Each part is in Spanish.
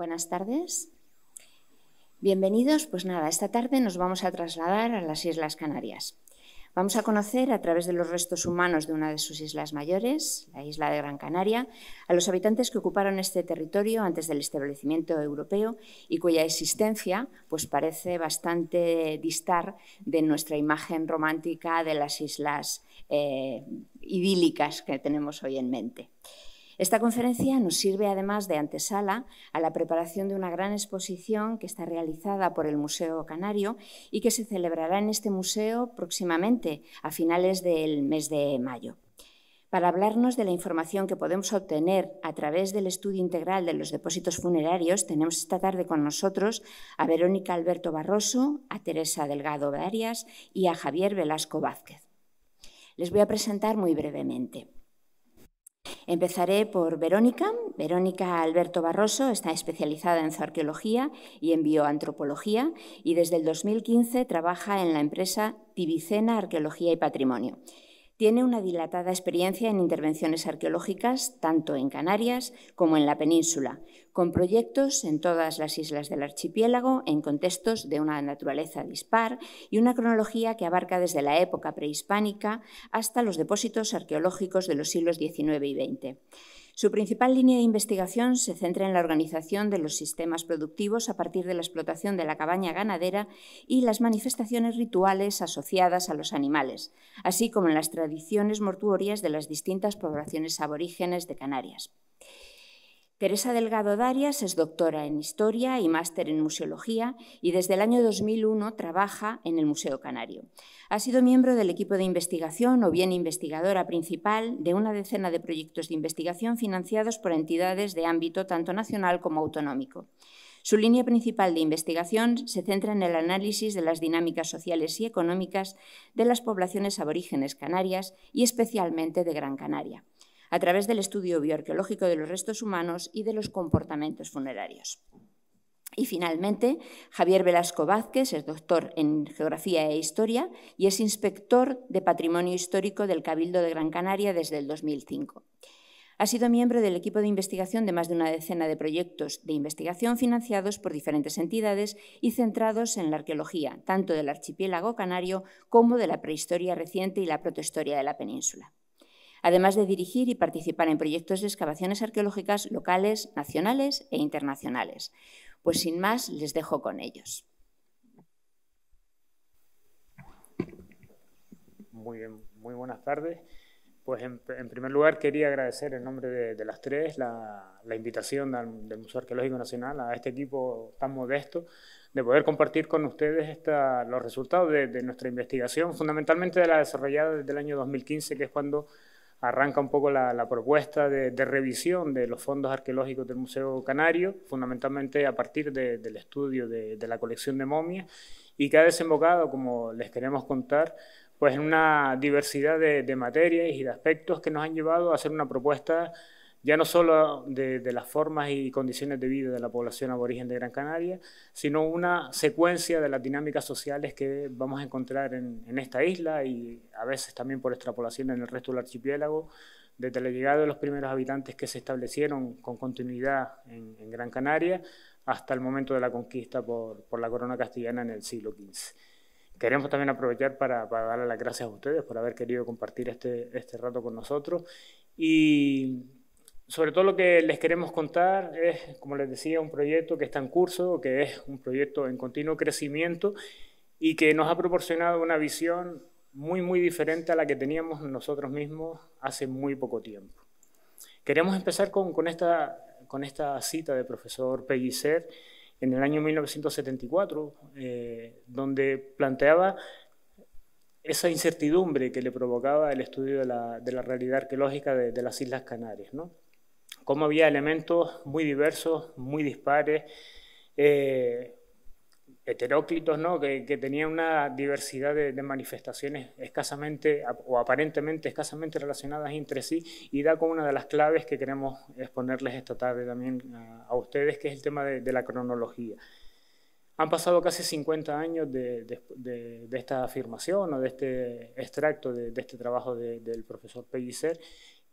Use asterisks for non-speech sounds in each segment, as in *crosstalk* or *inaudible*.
Buenas tardes. Bienvenidos, pues nada, esta tarde nos vamos a trasladar a las Islas Canarias. Vamos a conocer a través de los restos humanos de una de sus islas mayores, la isla de Gran Canaria, a los habitantes que ocuparon este territorio antes del establecimiento europeo y cuya existencia pues parece bastante distar de nuestra imagen romántica de las islas eh, idílicas que tenemos hoy en mente. Esta conferencia nos sirve además de antesala a la preparación de una gran exposición que está realizada por el Museo Canario y que se celebrará en este museo próximamente, a finales del mes de mayo para hablarnos de la información que podemos obtener a través del estudio integral de los depósitos funerarios, tenemos esta tarde con nosotros a Verónica Alberto Barroso, a Teresa Delgado Arias y a Javier Velasco Vázquez. Les voy a presentar muy brevemente. Empezaré por Verónica. Verónica Alberto Barroso está especializada en zoarqueología y en bioantropología y desde el 2015 trabaja en la empresa Tibicena Arqueología y Patrimonio. Tiene una dilatada experiencia en intervenciones arqueológicas, tanto en Canarias como en la península, con proyectos en todas las islas del archipiélago, en contextos de una naturaleza dispar y una cronología que abarca desde la época prehispánica hasta los depósitos arqueológicos de los siglos XIX y XX. Su principal línea de investigación se centra en la organización de los sistemas productivos a partir de la explotación de la cabaña ganadera y las manifestaciones rituales asociadas a los animales, así como en las tradiciones mortuorias de las distintas poblaciones aborígenes de Canarias. Teresa Delgado Darias es doctora en Historia y máster en Museología y desde el año 2001 trabaja en el Museo Canario. Ha sido miembro del equipo de investigación o bien investigadora principal de una decena de proyectos de investigación financiados por entidades de ámbito tanto nacional como autonómico. Su línea principal de investigación se centra en el análisis de las dinámicas sociales y económicas de las poblaciones aborígenes canarias y especialmente de Gran Canaria a través del estudio bioarqueológico de los restos humanos y de los comportamientos funerarios. Y finalmente, Javier Velasco Vázquez es doctor en Geografía e Historia y es inspector de Patrimonio Histórico del Cabildo de Gran Canaria desde el 2005. Ha sido miembro del equipo de investigación de más de una decena de proyectos de investigación financiados por diferentes entidades y centrados en la arqueología, tanto del archipiélago canario como de la prehistoria reciente y la protohistoria de la península además de dirigir y participar en proyectos de excavaciones arqueológicas locales, nacionales e internacionales. Pues sin más, les dejo con ellos. Muy buenas tardes. Pues en, primer lugar quería agradecer en nombre de, las tres la, invitación del, Museo Arqueológico Nacional a este equipo tan modesto de poder compartir con ustedes los resultados de, nuestra investigación, fundamentalmente de la desarrollada desde el año 2015, que es cuando arranca un poco la, propuesta de, revisión de los fondos arqueológicos del Museo Canario, fundamentalmente a partir del estudio de, la colección de momias, y que ha desembocado, como les queremos contar, pues en una diversidad de, materias y de aspectos que nos han llevado a hacer una propuesta ya no solo de, las formas y condiciones de vida de la población aborigen de Gran Canaria, sino una secuencia de las dinámicas sociales que vamos a encontrar en, esta isla y a veces también por extrapolación en el resto del archipiélago, desde la llegada de los primeros habitantes que se establecieron con continuidad en, Gran Canaria hasta el momento de la conquista por, la corona castellana en el siglo XV. Queremos también aprovechar para, para darle las gracias a ustedes por haber querido compartir este, este rato con nosotros y sobre todo lo que les queremos contar es, como les decía, un proyecto que está en curso, que es un proyecto en continuo crecimiento y que nos ha proporcionado una visión muy, muy diferente a la que teníamos nosotros mismos hace muy poco tiempo. Queremos empezar con, esta, cita del profesor Pellicer en el año 1974, eh, donde planteaba esa incertidumbre que le provocaba el estudio de la, realidad arqueológica de, de las Islas Canarias. ¿no? cómo había elementos muy diversos, muy dispares, eh, heteróclitos, ¿no? que, que tenían una diversidad de, manifestaciones escasamente o aparentemente escasamente relacionadas entre sí y da como una de las claves que queremos exponerles esta tarde también a, ustedes, que es el tema de, la cronología. Han pasado casi 50 años de, de esta afirmación o de este extracto de, este trabajo del profesor Pellicer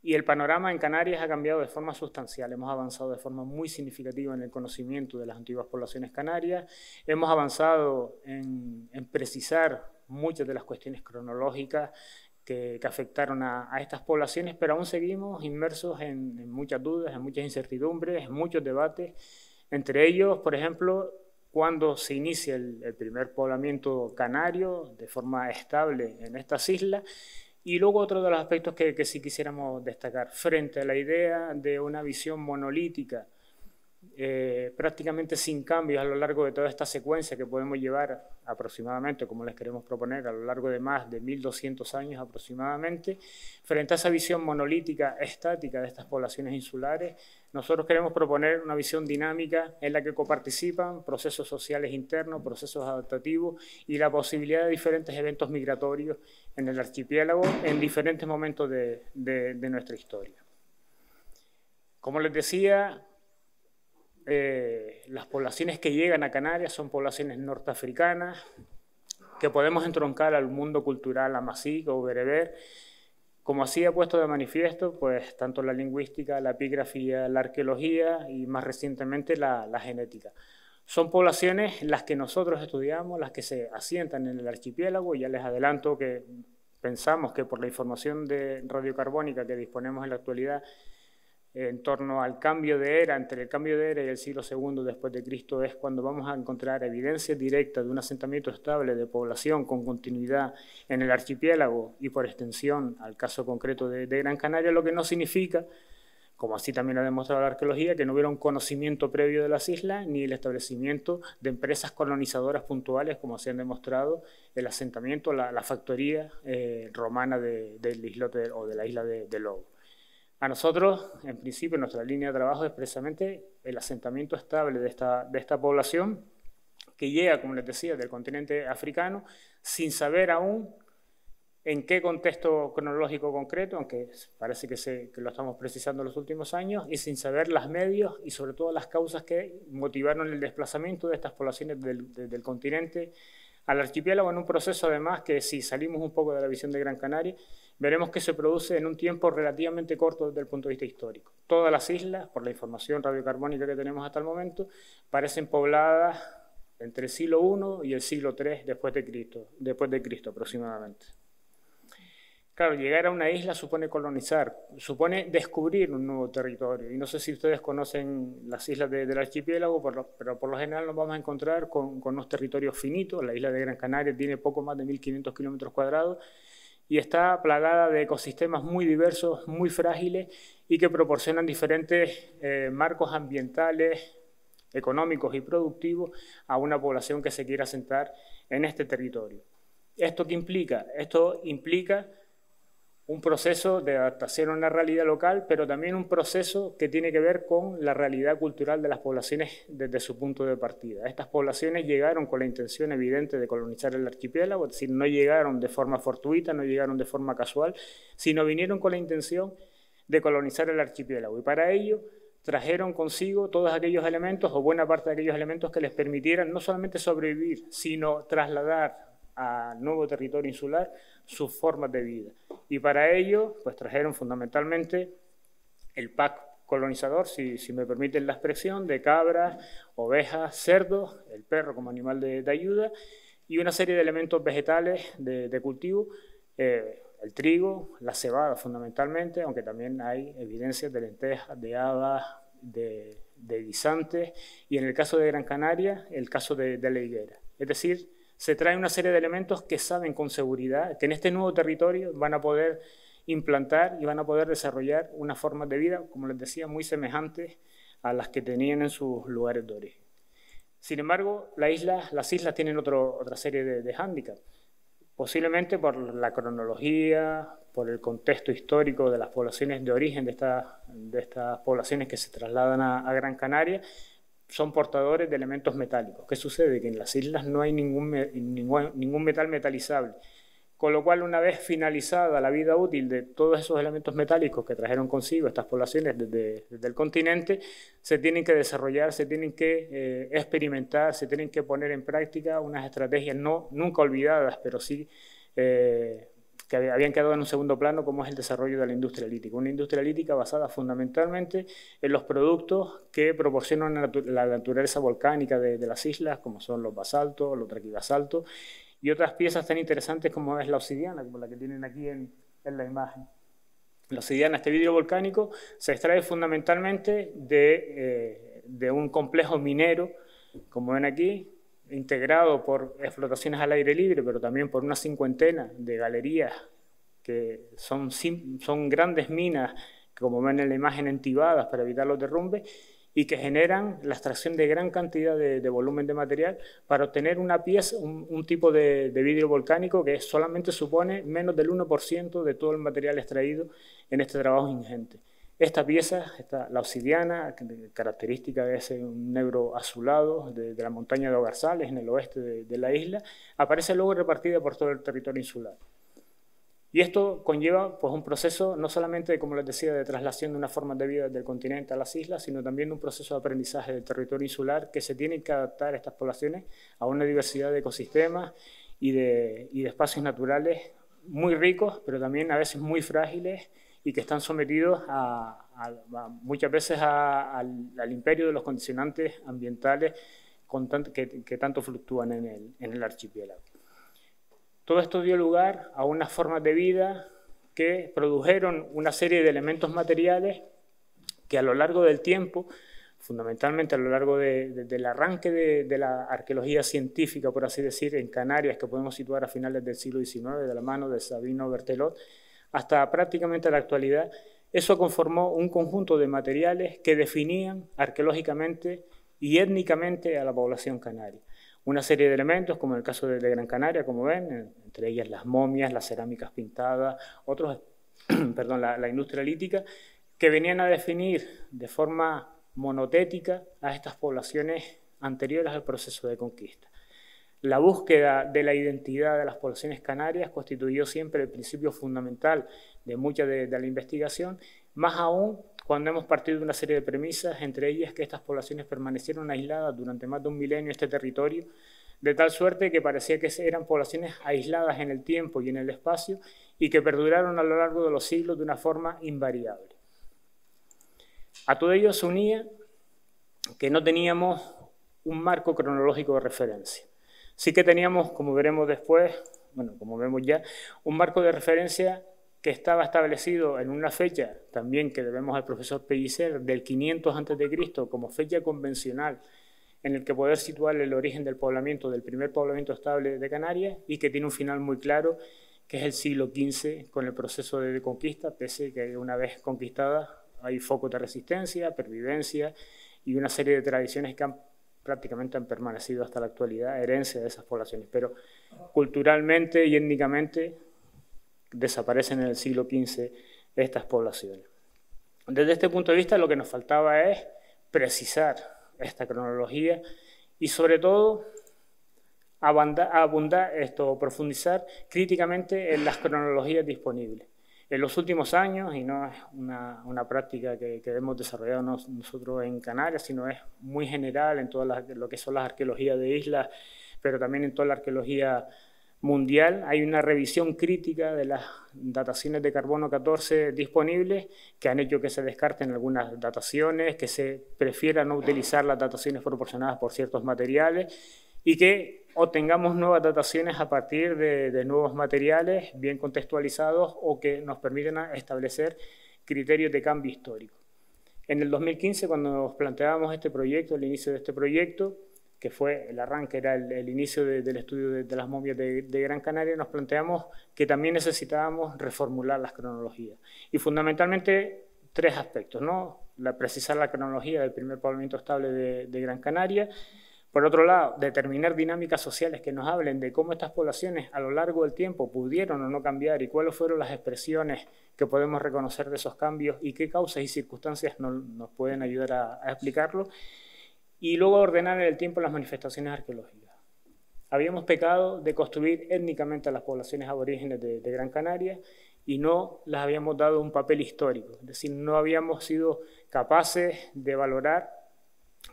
y el panorama en Canarias ha cambiado de forma sustancial. Hemos avanzado de forma muy significativa en el conocimiento de las antiguas poblaciones canarias. Hemos avanzado en, precisar muchas de las cuestiones cronológicas que, afectaron a, estas poblaciones, pero aún seguimos inmersos en, muchas dudas, en muchas incertidumbres, en muchos debates. Entre ellos, por ejemplo, cuando se inicia el, primer poblamiento canario de forma estable en estas islas y luego otro de los aspectos que, sí quisiéramos destacar, frente a la idea de una visión monolítica eh, prácticamente sin cambios a lo largo de toda esta secuencia que podemos llevar aproximadamente, como les queremos proponer, a lo largo de más de 1.200 años aproximadamente, frente a esa visión monolítica, estática de estas poblaciones insulares, nosotros queremos proponer una visión dinámica en la que coparticipan procesos sociales internos, procesos adaptativos y la posibilidad de diferentes eventos migratorios en el archipiélago en diferentes momentos de nuestra historia. Como les decía, eh, las poblaciones que llegan a Canarias son poblaciones norteafricanas, que podemos entroncar al mundo cultural amasic o bereber. Como así ha puesto de manifiesto, pues tanto la lingüística, la epigrafía, la arqueología y más recientemente la, la genética. Son poblaciones las que nosotros estudiamos, las que se asientan en el archipiélago, ya les adelanto que pensamos que por la información de radiocarbónica que disponemos en la actualidad, en torno al cambio de era, entre el cambio de era y el siglo II después de Cristo, es cuando vamos a encontrar evidencia directa de un asentamiento estable de población con continuidad en el archipiélago y por extensión al caso concreto de, Gran Canaria, lo que no significa, como así también ha demostrado la arqueología, que no hubiera un conocimiento previo de las islas ni el establecimiento de empresas colonizadoras puntuales, como se han demostrado el asentamiento, la, factoría eh, romana de, del islote o de la isla de Lobo. A nosotros, en principio, nuestra línea de trabajo es precisamente el asentamiento estable de esta, población que llega, como les decía, del continente africano, sin saber aún en qué contexto cronológico concreto, aunque parece que, lo estamos precisando en los últimos años, y sin saber las medios y sobre todo las causas que motivaron el desplazamiento de estas poblaciones del continente al archipiélago, en un proceso además que si salimos un poco de la visión de Gran Canaria, veremos que se produce en un tiempo relativamente corto desde el punto de vista histórico. Todas las islas, por la información radiocarbónica que tenemos hasta el momento, parecen pobladas entre el siglo I y el siglo III después de Cristo, después de Cristo aproximadamente. Claro, llegar a una isla supone colonizar, supone descubrir un nuevo territorio. Y no sé si ustedes conocen las islas del archipiélago, pero por lo general nos vamos a encontrar con, con unos territorios finitos. La isla de Gran Canaria tiene poco más de 1.500 kilómetros cuadrados y está plagada de ecosistemas muy diversos, muy frágiles y que proporcionan diferentes eh, marcos ambientales, económicos y productivos a una población que se quiera sentar en este territorio. ¿Esto qué implica? Esto implica un proceso de adaptación a una realidad local, pero también un proceso que tiene que ver con la realidad cultural de las poblaciones desde su punto de partida. Estas poblaciones llegaron con la intención evidente de colonizar el archipiélago, es decir, no llegaron de forma fortuita, no llegaron de forma casual, sino vinieron con la intención de colonizar el archipiélago. Y para ello trajeron consigo todos aquellos elementos o buena parte de aquellos elementos que les permitieran no solamente sobrevivir, sino trasladar a nuevo territorio insular sus formas de vida. Y para ello, pues trajeron fundamentalmente el pack colonizador, si, me permiten la expresión, de cabras, ovejas, cerdos, el perro como animal de, ayuda, y una serie de elementos vegetales de, cultivo, eh, el trigo, la cebada fundamentalmente, aunque también hay evidencias de lentejas, de habas, de, guisantes, y en el caso de Gran Canaria, el caso de la higuera. Es decir, se trae una serie de elementos que saben con seguridad que en este nuevo territorio van a poder implantar y van a poder desarrollar una forma de vida, como les decía, muy semejante a las que tenían en sus lugares de origen. Sin embargo, las islas tienen otra serie de, de hándicaps, posiblemente por la cronología, por el contexto histórico de las poblaciones de origen de, estas, poblaciones que se trasladan a Gran Canaria son portadores de elementos metálicos. ¿Qué sucede? Que en las islas no hay ningún, ningún, metal metalizable. Con lo cual, una vez finalizada la vida útil de todos esos elementos metálicos que trajeron consigo estas poblaciones desde, desde el continente, se tienen que desarrollar, se tienen que eh, experimentar, se tienen que poner en práctica unas estrategias no, nunca olvidadas, pero sí eh, que habían quedado en un segundo plano, como es el desarrollo de la industria lítica. Una industria lítica basada fundamentalmente en los productos que proporcionan la naturaleza volcánica de, las islas, como son los basaltos, los traquibasaltos, y otras piezas tan interesantes como es la obsidiana, como la que tienen aquí en, la imagen. La obsidiana, este vidrio volcánico, se extrae fundamentalmente de, eh, de un complejo minero, como ven aquí, integrado por explotaciones al aire libre, pero también por una cincuentena de galerías que son, grandes minas, como ven en la imagen, entibadas para evitar los derrumbes y que generan la extracción de gran cantidad de, volumen de material para obtener una pieza, un, tipo de, vidrio volcánico que solamente supone menos del 1% de todo el material extraído en este trabajo ingente. Esta pieza, esta, la obsidiana, característica de ese negro azulado de, la montaña de Ogarzales, en el oeste de, la isla, aparece luego repartida por todo el territorio insular. Y esto conlleva pues, un proceso no solamente, como les decía, de traslación de una forma de vida del continente a las islas, sino también un proceso de aprendizaje del territorio insular que se tiene que adaptar a estas poblaciones a una diversidad de ecosistemas y de espacios naturales muy ricos, pero también a veces muy frágiles y que están sometidos muchas veces al, imperio de los condicionantes ambientales que, tanto fluctúan en el, archipiélago. Todo esto dio lugar a unas formas de vida que produjeron una serie de elementos materiales que a lo largo del tiempo, fundamentalmente a lo largo del arranque de, de, la arqueología científica, por así decir, en Canarias, que podemos situar a finales del siglo XIX, de la mano de Sabino Bertelot, hasta prácticamente la actualidad, eso conformó un conjunto de materiales que definían arqueológicamente y étnicamente a la población canaria. Una serie de elementos, como en el caso de Gran Canaria, como ven, entre ellas las momias, las cerámicas pintadas, otros, *clears throat* perdón, la, la industria lítica, que venían a definir de forma monotética a estas poblaciones anteriores al proceso de conquista. La búsqueda de la identidad de las poblaciones canarias constituyó siempre el principio fundamental de mucha de, la investigación, más aún cuando hemos partido de una serie de premisas, entre ellas que estas poblaciones permanecieron aisladas durante más de un milenio este territorio, de tal suerte que parecía que eran poblaciones aisladas en el tiempo y en el espacio y que perduraron a lo largo de los siglos de una forma invariable. A todo ello se unía que no teníamos un marco cronológico de referencia. Sí que teníamos, como veremos después, bueno, como vemos ya, un marco de referencia que estaba establecido en una fecha, también que debemos al profesor Pellicer, del 500 Cristo como fecha convencional en el que poder situar el origen del poblamiento, del primer poblamiento estable de Canarias, y que tiene un final muy claro, que es el siglo XV, con el proceso de conquista, pese que una vez conquistada hay focos de resistencia, pervivencia y una serie de tradiciones que han prácticamente han permanecido hasta la actualidad herencia de esas poblaciones, pero culturalmente y étnicamente desaparecen en el siglo XV estas poblaciones. Desde este punto de vista lo que nos faltaba es precisar esta cronología y sobre todo abundar, esto, profundizar críticamente en las cronologías disponibles en los últimos años, y no es una, una práctica que, que, hemos desarrollado nosotros en Canarias, sino es muy general en todas lo que son las arqueologías de islas, pero también en toda la arqueología mundial, hay una revisión crítica de las dataciones de carbono 14 disponibles que han hecho que se descarten algunas dataciones, que se prefiera no utilizar las dataciones proporcionadas por ciertos materiales y que o tengamos nuevas dataciones a partir de, nuevos materiales bien contextualizados o que nos permitan establecer criterios de cambio histórico. En el 2015, cuando nos planteábamos este proyecto, el inicio de este proyecto, que fue el arranque, era el, inicio del estudio de, las momias de, Gran Canaria, nos planteamos que también necesitábamos reformular las cronologías. Y fundamentalmente tres aspectos, ¿no? La, precisar la cronología del primer poblamiento estable de Gran Canaria, por otro lado, determinar dinámicas sociales que nos hablen de cómo estas poblaciones a lo largo del tiempo pudieron o no cambiar y cuáles fueron las expresiones que podemos reconocer de esos cambios y qué causas y circunstancias nos pueden ayudar a, explicarlo. Y luego ordenar en el tiempo las manifestaciones arqueológicas. Habíamos pecado de construir étnicamente a las poblaciones aborígenes de, de Gran Canaria y no las habíamos dado un papel histórico, es decir, no habíamos sido capaces de valorar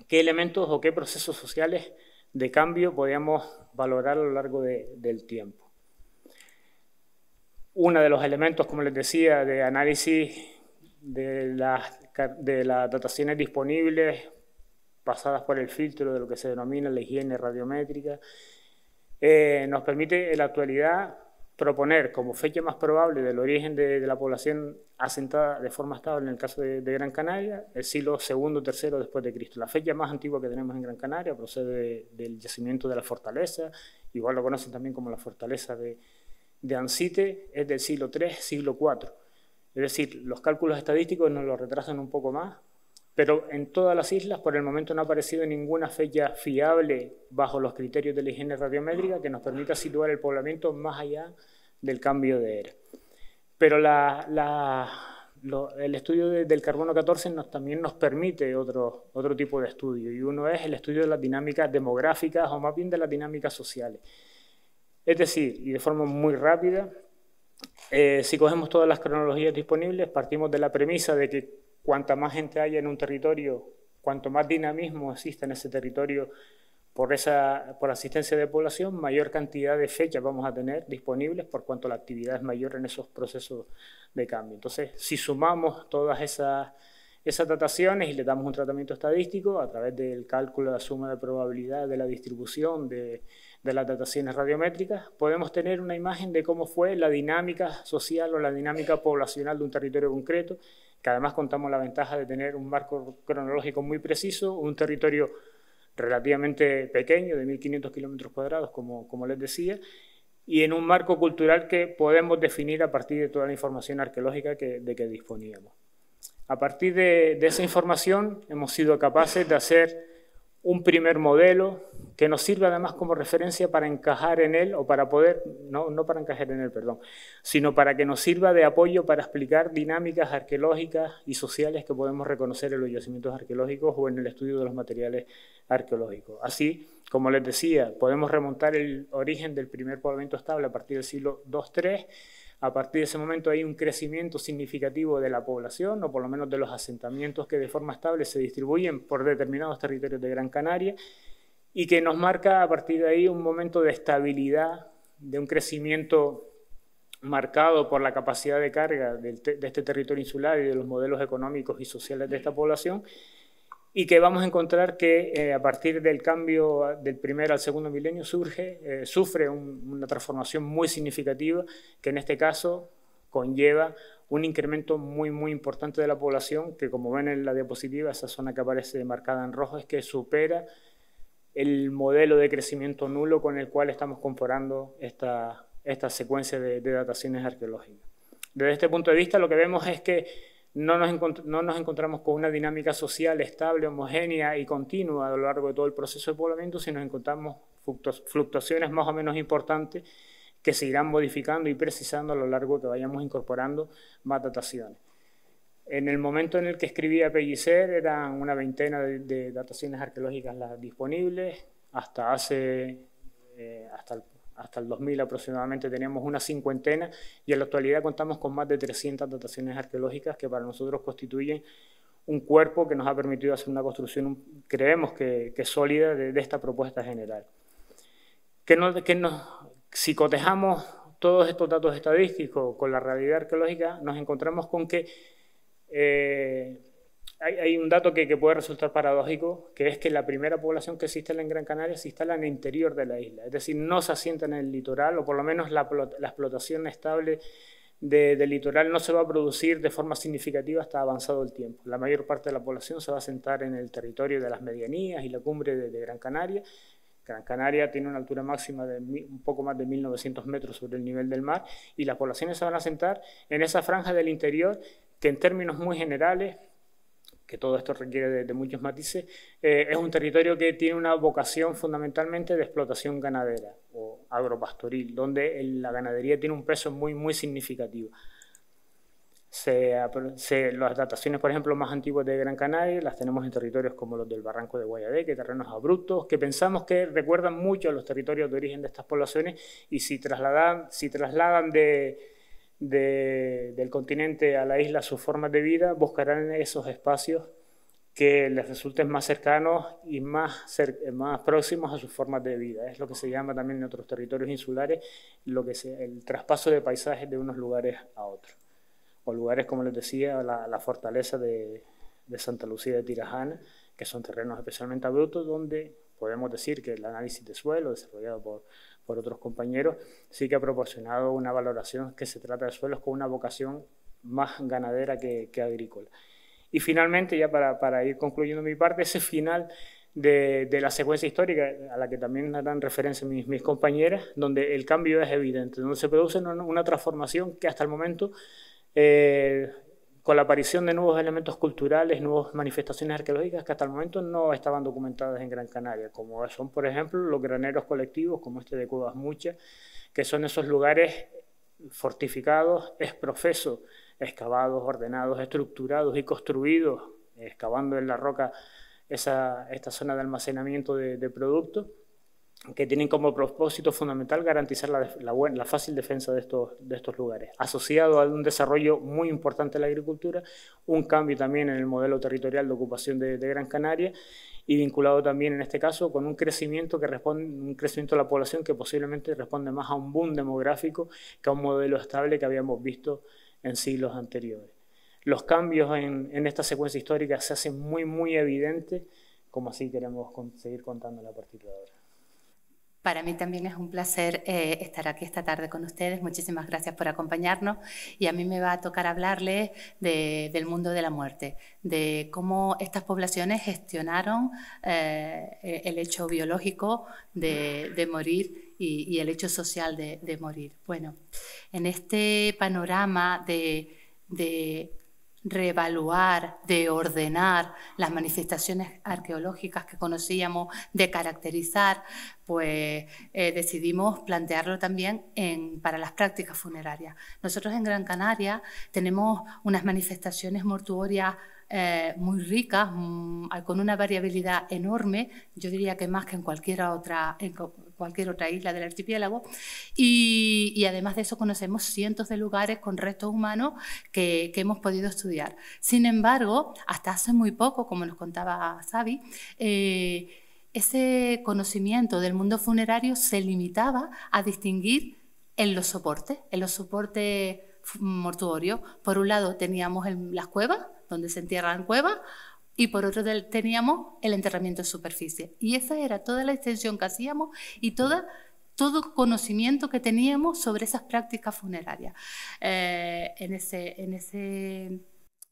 qué elementos o qué procesos sociales de cambio podíamos valorar a lo largo de, del tiempo. Uno de los elementos, como les decía, de análisis de las, de dataciones disponibles pasadas por el filtro de lo que se denomina la higiene radiométrica, eh, nos permite en la actualidad proponer como fecha más probable del origen de, la población asentada de forma estable en el caso de, Gran Canaria, el siglo II o III después de Cristo. La fecha más antigua que tenemos en Gran Canaria procede del yacimiento de la fortaleza, igual lo conocen también como la fortaleza de, de Ancite, es del siglo III, siglo IV. Es decir, los cálculos estadísticos nos lo retrasan un poco más, pero en todas las islas por el momento no ha aparecido ninguna fecha fiable bajo los criterios de la higiene radiométrica que nos permita situar el poblamiento más allá del cambio de era. Pero el estudio del carbono 14 nos, también nos permite otro, otro tipo de estudio y uno es el estudio de las dinámicas demográficas o más bien de las dinámicas sociales. Es decir, y de forma muy rápida, eh, si cogemos todas las cronologías disponibles, partimos de la premisa de que Cuanta más gente haya en un territorio, cuanto más dinamismo exista en ese territorio por, asistencia de población, mayor cantidad de fechas vamos a tener disponibles por cuanto la actividad es mayor en esos procesos de cambio. Entonces, si sumamos todas esas, dataciones y le damos un tratamiento estadístico a través del cálculo de la suma de probabilidad de la distribución de, de las dataciones radiométricas, podemos tener una imagen de cómo fue la dinámica social o la dinámica poblacional de un territorio concreto que además contamos la ventaja de tener un marco cronológico muy preciso, un territorio relativamente pequeño, de 1.500 kilómetros cuadrados, como, les decía, y en un marco cultural que podemos definir a partir de toda la información arqueológica de que disponíamos. A partir de esa información hemos sido capaces de hacer un primer modelo que nos sirva además como referencia para encajar en él, o para poder, no, no para encajar en él, perdón, sino para que nos sirva de apoyo para explicar dinámicas arqueológicas y sociales que podemos reconocer en los yacimientos arqueológicos o en el estudio de los materiales arqueológicos. Así, como les decía, podemos remontar el origen del primer poblamiento estable a partir del siglo II-III, a partir de ese momento hay un crecimiento significativo de la población, o por lo menos de los asentamientos que de forma estable se distribuyen por determinados territorios de Gran Canaria, y que nos marca a partir de ahí un momento de estabilidad, de un crecimiento marcado por la capacidad de carga de este territorio insular y de los modelos económicos y sociales de esta mm. población, y que vamos a encontrar que eh, a partir del cambio ah, del primer al segundo milenio surge, eh, sufre una transformación muy significativa que en este caso conlleva un incremento muy muy importante de la población que como ven en la diapositiva, esa zona que aparece marcada en rojo es que supera el modelo de crecimiento nulo con el cual estamos comparando esta, esta secuencia de dataciones arqueológicas. Desde este punto de vista lo que vemos es que no nos, encontramos con una dinámica social estable, homogénea y continua a lo largo de todo el proceso de poblamiento, sino encontramos fluctuaciones más o menos importantes que se irán modificando y precisando a lo largo que vayamos incorporando más dataciones. En el momento en el que escribía Pellicer eran una veintena de, dataciones arqueológicas las disponibles, hasta hace eh, hasta hasta el 2000 aproximadamente teníamos una cincuentena y en la actualidad contamos con más de 300 dataciones arqueológicas que para nosotros constituyen un cuerpo que nos ha permitido hacer una construcción, creemos que, que sólida, de, esta propuesta general. si cotejamos todos estos datos estadísticos con la realidad arqueológica, nos encontramos con que eh, hay, un dato que, puede resultar paradójico, que es que la primera población que se instala en Gran Canaria se instala en el interior de la isla, es decir, no se asienta en el litoral, o por lo menos la, explotación estable del litoral no se va a producir de forma significativa hasta avanzado el tiempo. La mayor parte de la población se va a sentar en el territorio de las medianías y la cumbre de, Gran Canaria. Gran Canaria tiene una altura máxima de un poco más de 1.900 metros sobre el nivel del mar y las poblaciones se van a sentar en esa franja del interior que en términos muy generales que todo esto requiere de, muchos matices, eh, es un territorio que tiene una vocación fundamentalmente de explotación ganadera o agropastoril, donde la ganadería tiene un peso muy, muy significativo. las dataciones, por ejemplo, más antiguas de Gran Canaria las tenemos en territorios como los del Barranco de Guayadeque, terrenos abruptos, que pensamos que recuerdan mucho a los territorios de origen de estas poblaciones y si trasladan, si trasladan de, del continente a la isla sus formas de vida, buscarán esos espacios que les resulten más cercanos y más, más próximos a sus formas de vida. Es lo que se llama también en otros territorios insulares lo que el traspaso de paisajes de unos lugares a otros. O lugares, como les decía, la, fortaleza de, de, Santa Lucía de Tirajana, que son terrenos especialmente abruptos, donde podemos decir que el análisis de suelo desarrollado por por otros compañeros, sí que ha proporcionado una valoración que se trata de suelos con una vocación más ganadera que, agrícola. Y finalmente, ya para, ir concluyendo mi parte, ese final de, la secuencia histórica, a la que también harán referencia mis, compañeras, donde el cambio es evidente, donde se produce una, transformación que hasta el momento eh, con la aparición de nuevos elementos culturales, nuevas manifestaciones arqueológicas que hasta el momento no estaban documentadas en Gran Canaria, como son, por ejemplo, los graneros colectivos, como este de Cuevas Mucha, que son esos lugares fortificados, exprofesos, excavados, ordenados, estructurados y construidos, excavando en la roca esa, esta zona de almacenamiento de, de productos que tienen como propósito fundamental garantizar la, fácil defensa de estos, lugares, asociado a un desarrollo muy importante de la agricultura, un cambio también en el modelo territorial de ocupación de, Gran Canaria y vinculado también en este caso con un crecimiento que un crecimiento de la población que posiblemente responde más a un boom demográfico que a un modelo estable que habíamos visto en siglos anteriores. Los cambios en, esta secuencia histórica se hacen muy muy evidentes, como así queremos seguir contando la partir de para mí también es un placer eh, estar aquí esta tarde con ustedes. Muchísimas gracias por acompañarnos. Y a mí me va a tocar hablarles del mundo de la muerte, de cómo estas poblaciones gestionaron eh, e-, el hecho biológico de, morir y, el hecho social de, morir. Bueno, en este panorama de reevaluar, de ordenar las manifestaciones arqueológicas que conocíamos, de caracterizar, pues eh, decidimos plantearlo también para las prácticas funerarias. Nosotros en Gran Canaria tenemos unas manifestaciones mortuorias eh, muy ricas, mm, con una variabilidad enorme, yo diría que más que en cualquier otra, cualquier otra isla del archipiélago, y, además de eso conocemos cientos de lugares con restos humanos que, hemos podido estudiar. Sin embargo, hasta hace muy poco, como nos contaba Xavi, eh, ese conocimiento del mundo funerario se limitaba a distinguir en los soportes, en los soportes mortuorios. Por un lado teníamos las cuevas, donde se entierran cuevas, y por otro teníamos el enterramiento en superficie. Y esa era toda la extensión que hacíamos y todo conocimiento que teníamos sobre esas prácticas funerarias. Eh, en, ese, en, ese,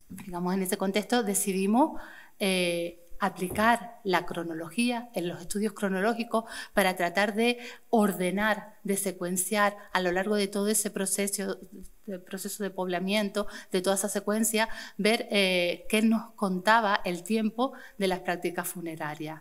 digamos, en ese contexto decidimos eh, aplicar la cronología en los estudios cronológicos para tratar de ordenar, de secuenciar a lo largo de todo ese proceso, de proceso de poblamiento, de toda esa secuencia, ver eh, qué nos contaba el tiempo de las prácticas funerarias.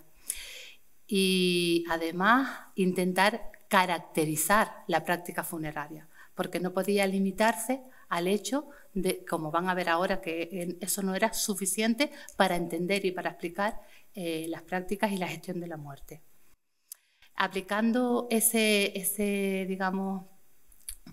Y además intentar caracterizar la práctica funeraria, porque no podía limitarse al hecho de, como van a ver ahora, que eh, eso no era suficiente para entender y para explicar eh, las prácticas y la gestión de la muerte. Aplicando ese, digamos,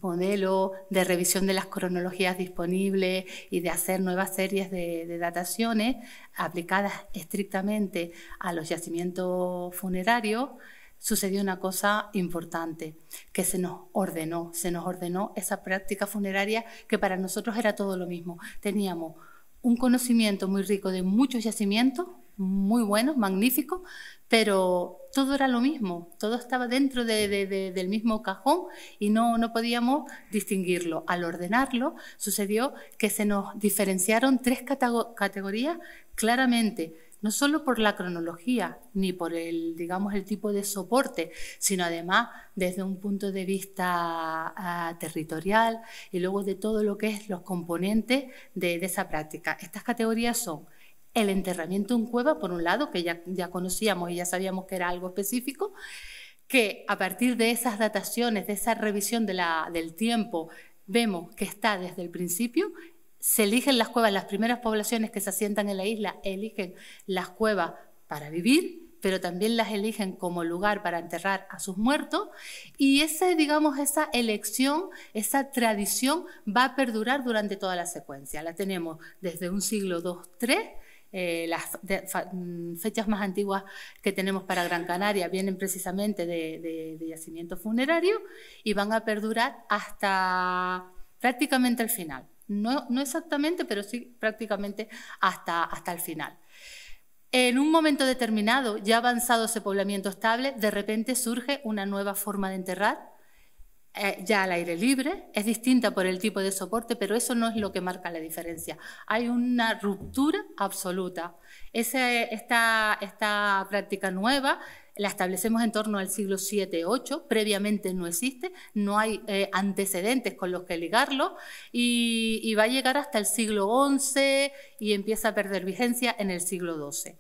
modelo de revisión de las cronologías disponibles y de hacer nuevas series de, dataciones aplicadas estrictamente a los yacimientos funerarios, sucedió una cosa importante, que se nos ordenó, se nos ordenó esa práctica funeraria que para nosotros era todo lo mismo. Teníamos un conocimiento muy rico de muchos yacimientos, muy buenos, magníficos, pero todo era lo mismo, todo estaba dentro del mismo cajón y no, no podíamos distinguirlo. Al ordenarlo, sucedió que se nos diferenciaron tres categorías claramente no solo por la cronología ni por el, digamos, el tipo de soporte, sino además desde un punto de vista ah, territorial y luego de todo lo que es los componentes de, esa práctica. Estas categorías son el enterramiento en cueva, por un lado, que ya, ya conocíamos y ya sabíamos que era algo específico, que a partir de esas dataciones, de esa revisión de la, del tiempo, vemos que está desde el principio se eligen las cuevas, las primeras poblaciones que se asientan en la isla eligen las cuevas para vivir, pero también las eligen como lugar para enterrar a sus muertos y ese, digamos, esa elección, esa tradición va a perdurar durante toda la secuencia. La tenemos desde un siglo II, III eh, las mm, fechas más antiguas que tenemos para Gran Canaria vienen precisamente de, de yacimiento funerario y van a perdurar hasta prácticamente el final. No, no exactamente, pero sí prácticamente hasta, el final. En un momento determinado, ya avanzado ese poblamiento estable, de repente surge una nueva forma de enterrar, eh, ya al aire libre, es distinta por el tipo de soporte, pero eso no es lo que marca la diferencia. Hay una ruptura absoluta. esta práctica nueva la establecemos en torno al siglo VII-VIII, previamente no existe, no hay eh, antecedentes con los que ligarlo, y, va a llegar hasta el siglo XI y empieza a perder vigencia en el siglo XII.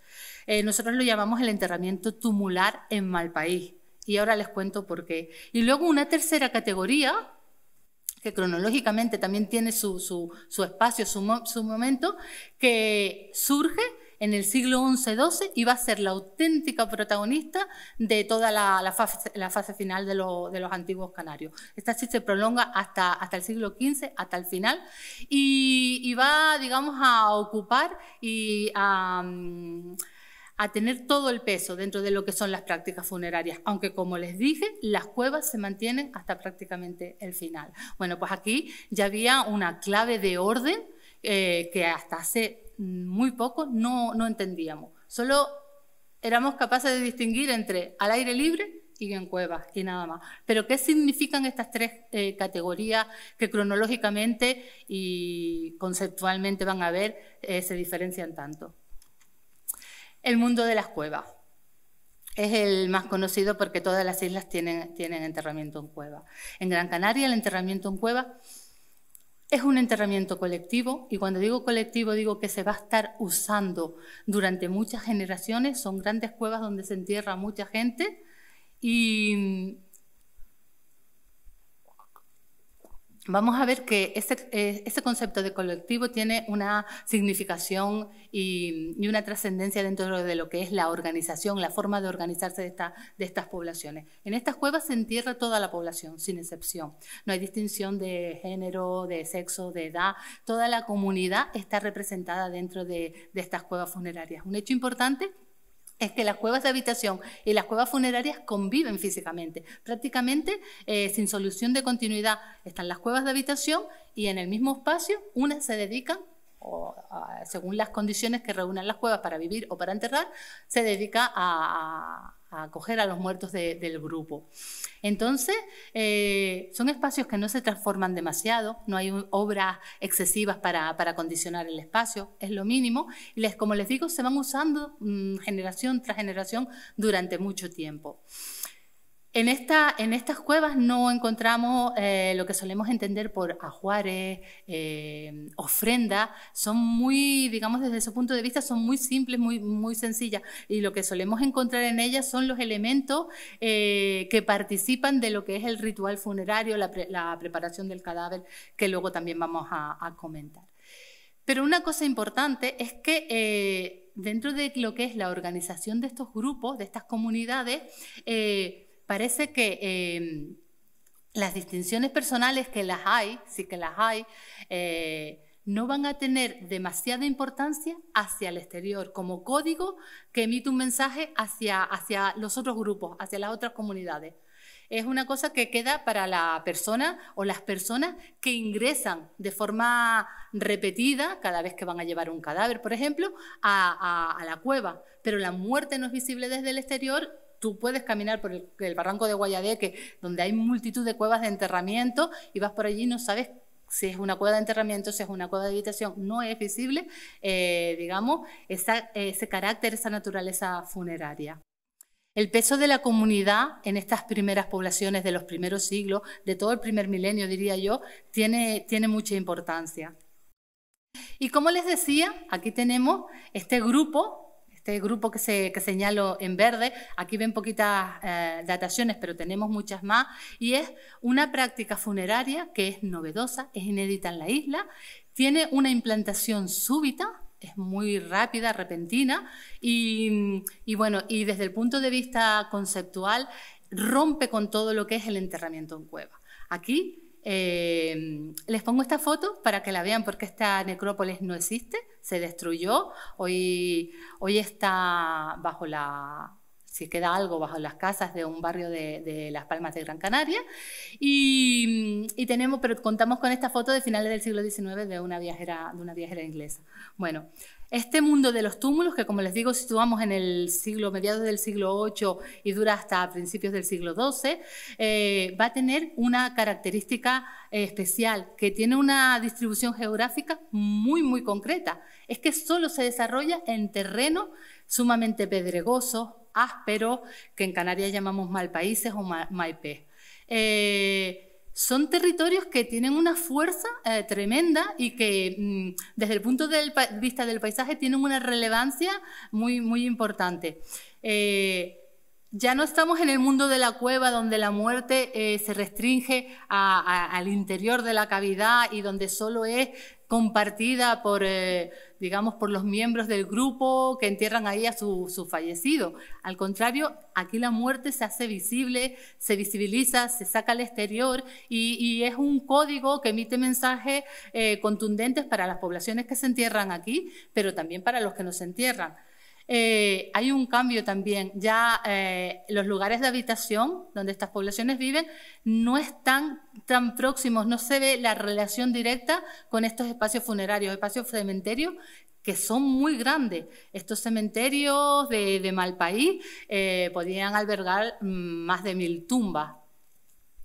Eh, nosotros lo llamamos el enterramiento tumular en Malpaís, y ahora les cuento por qué. Y luego una tercera categoría, que cronológicamente también tiene su, espacio, su momento, que surge en el siglo XI-XII iba a ser la auténtica protagonista de toda la, fase, final de, los antiguos canarios. Esta sí se prolonga hasta, el siglo XV, hasta el final, y, va, digamos, a ocupar y a... tener todo el peso dentro de lo que son las prácticas funerarias, aunque como les dije, las cuevas se mantienen hasta prácticamente el final. Bueno, pues aquí ya había una clave de orden eh, que hasta hace Mm, muy poco, no, entendíamos. Solo éramos capaces de distinguir entre al aire libre y en cuevas y nada más. Pero ¿qué significan estas tres eh, categorías que cronológicamente y conceptualmente van a ver eh, se diferencian tanto? El mundo de las cuevas. Es el más conocido porque todas las islas tienen, tienen enterramiento en cueva. En Gran Canaria el enterramiento en cueva es un enterramiento colectivo y cuando digo colectivo digo que se va a estar usando durante muchas generaciones. Son grandes cuevas donde se entierra mucha gente y vamos a ver que este, concepto de colectivo tiene una significación y, una trascendencia dentro de lo que es la organización, la forma de organizarse de, estas poblaciones. En estas cuevas se entierra toda la población, sin excepción. No hay distinción de género, de sexo, de edad. Toda la comunidad está representada dentro de, de estas cuevas funerarias. Un hecho importante es que las cuevas de habitación y las cuevas funerarias conviven físicamente. Prácticamente eh, sin solución de continuidad están las cuevas de habitación y en el mismo espacio una se dedica, según las condiciones que reúnan las cuevas para vivir o para enterrar, se dedica a a acoger a los muertos del grupo. Entonces, eh, son espacios que no se transforman demasiado, no hay obras excesivas para, para condicionar el espacio, es lo mínimo, y les, como les digo, se van usando mm, generación tras generación durante mucho tiempo. En, estas cuevas no encontramos eh, lo que solemos entender por ajuares, eh, ofrendas, son muy, digamos, desde su punto de vista, son muy simples, muy, sencillas. Y lo que solemos encontrar en ellas son los elementos eh, que participan de lo que es el ritual funerario, la, preparación del cadáver, que luego también vamos a, comentar. Pero una cosa importante es que dentro de lo que es la organización de estos grupos, de estas comunidades, parece que em, las distinciones personales que las hay, sí que las hay, eh, no van a tener demasiada importancia hacia el exterior, como código que emite un mensaje hacia, los otros grupos, hacia las otras comunidades. Es una cosa que queda para la persona o las personas que ingresan de forma repetida, cada vez que van a llevar un cadáver, por ejemplo, a la cueva. Pero la muerte no es visible desde el exterior tú puedes caminar por el, barranco de Guayadeque, donde hay multitud de cuevas de enterramiento, y vas por allí y no sabes si es una cueva de enterramiento, si es una cueva de habitación, no es visible, eh, digamos, ese carácter, esa naturaleza funeraria. El peso de la comunidad en estas primeras poblaciones de los primeros siglos, de todo el primer milenio, diría yo, tiene, tiene mucha importancia. Y como les decía, aquí tenemos este grupo este grupo que, se, señalo en verde, aquí ven poquitas eh, dataciones, pero tenemos muchas más, y es una práctica funeraria que es novedosa, es inédita en la isla, tiene una implantación súbita, es muy rápida, repentina, y, y bueno, y desde el punto de vista conceptual rompe con todo lo que es el enterramiento en cueva. Aquí eh, les pongo esta foto para que la vean porque esta necrópolis no existe, se destruyó, hoy, hoy está bajo la, si queda algo bajo las casas de un barrio de, Las Palmas de Gran Canaria. Y, tenemos, pero contamos con esta foto de finales del siglo XIX de una viajera, de una viajera inglesa. Bueno, este mundo de los túmulos, que como les digo, situamos en el siglo, mediados del siglo VIII y dura hasta principios del siglo XII, eh, va a tener una característica eh, especial, que tiene una distribución geográfica muy, muy concreta. Es que solo se desarrolla en terreno sumamente pedregoso, áspero, que en Canarias llamamos malpaíses o malpes son territorios que tienen una fuerza eh, tremenda y que mm, desde el punto de vista del paisaje tienen una relevancia muy, muy importante. Eh, ya no estamos en el mundo de la cueva donde la muerte eh, se restringe al interior de la cavidad y donde solo es compartida por, eh, digamos, por los miembros del grupo que entierran ahí a su, fallecido. Al contrario, aquí la muerte se hace visible, se visibiliza, se saca al exterior y, es un código que emite mensajes eh, contundentes para las poblaciones que se entierran aquí, pero también para los que no se entierran. Eh, hay un cambio también. Ya eh, los lugares de habitación donde estas poblaciones viven no están tan próximos, no se ve la relación directa con estos espacios funerarios, espacios cementerios que son muy grandes. Estos cementerios de, de Malpaís eh, podían albergar mm, más de mil tumbas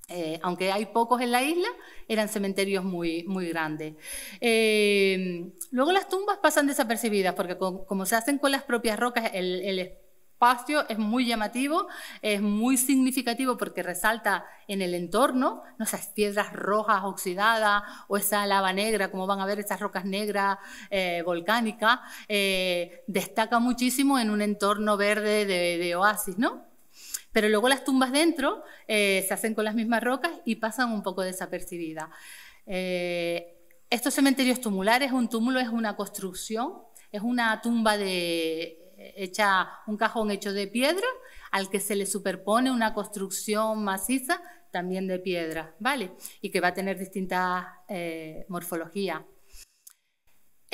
eh, aunque hay pocos en la isla, eran cementerios muy, muy grandes. Eh, luego las tumbas pasan desapercibidas porque como se hacen con las propias rocas, el, espacio es muy llamativo, es muy significativo porque resalta en el entorno, ¿no? esas piedras rojas oxidadas o esa lava negra, como van a ver esas rocas negras eh, volcánicas, destaca muchísimo en un entorno verde de, de oasis, ¿no? Pero luego las tumbas dentro eh, se hacen con las mismas rocas y pasan un poco desapercibidas. Eh, estos cementerios tumulares, un túmulo es una construcción, es una tumba de hecha un cajón hecho de piedra al que se le superpone una construcción maciza también de piedra, ¿vale? Y que va a tener distintas eh, morfologías.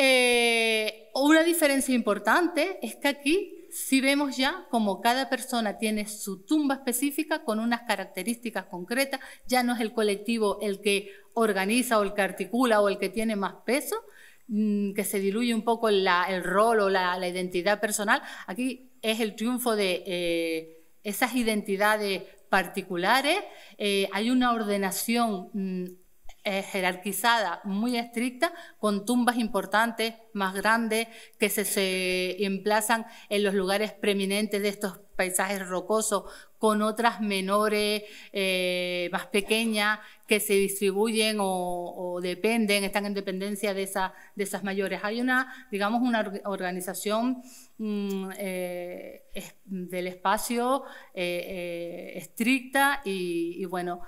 Eh, una diferencia importante es que aquí sí vemos ya como cada persona tiene su tumba específica con unas características concretas, ya no es el colectivo el que organiza o el que articula o el que tiene más peso, mm, que se diluye un poco el rol o la, identidad personal. Aquí es el triunfo de eh, esas identidades particulares. Eh, hay una ordenación mm, eh, jerarquizada, muy estricta, con tumbas importantes, más grandes, que se, emplazan en los lugares preeminentes de estos paisajes rocosos, con otras menores, eh, más pequeñas, que se distribuyen o, dependen, están en dependencia de, esas mayores. Hay una, digamos, una organización mm, eh, del espacio estricta y, y bueno,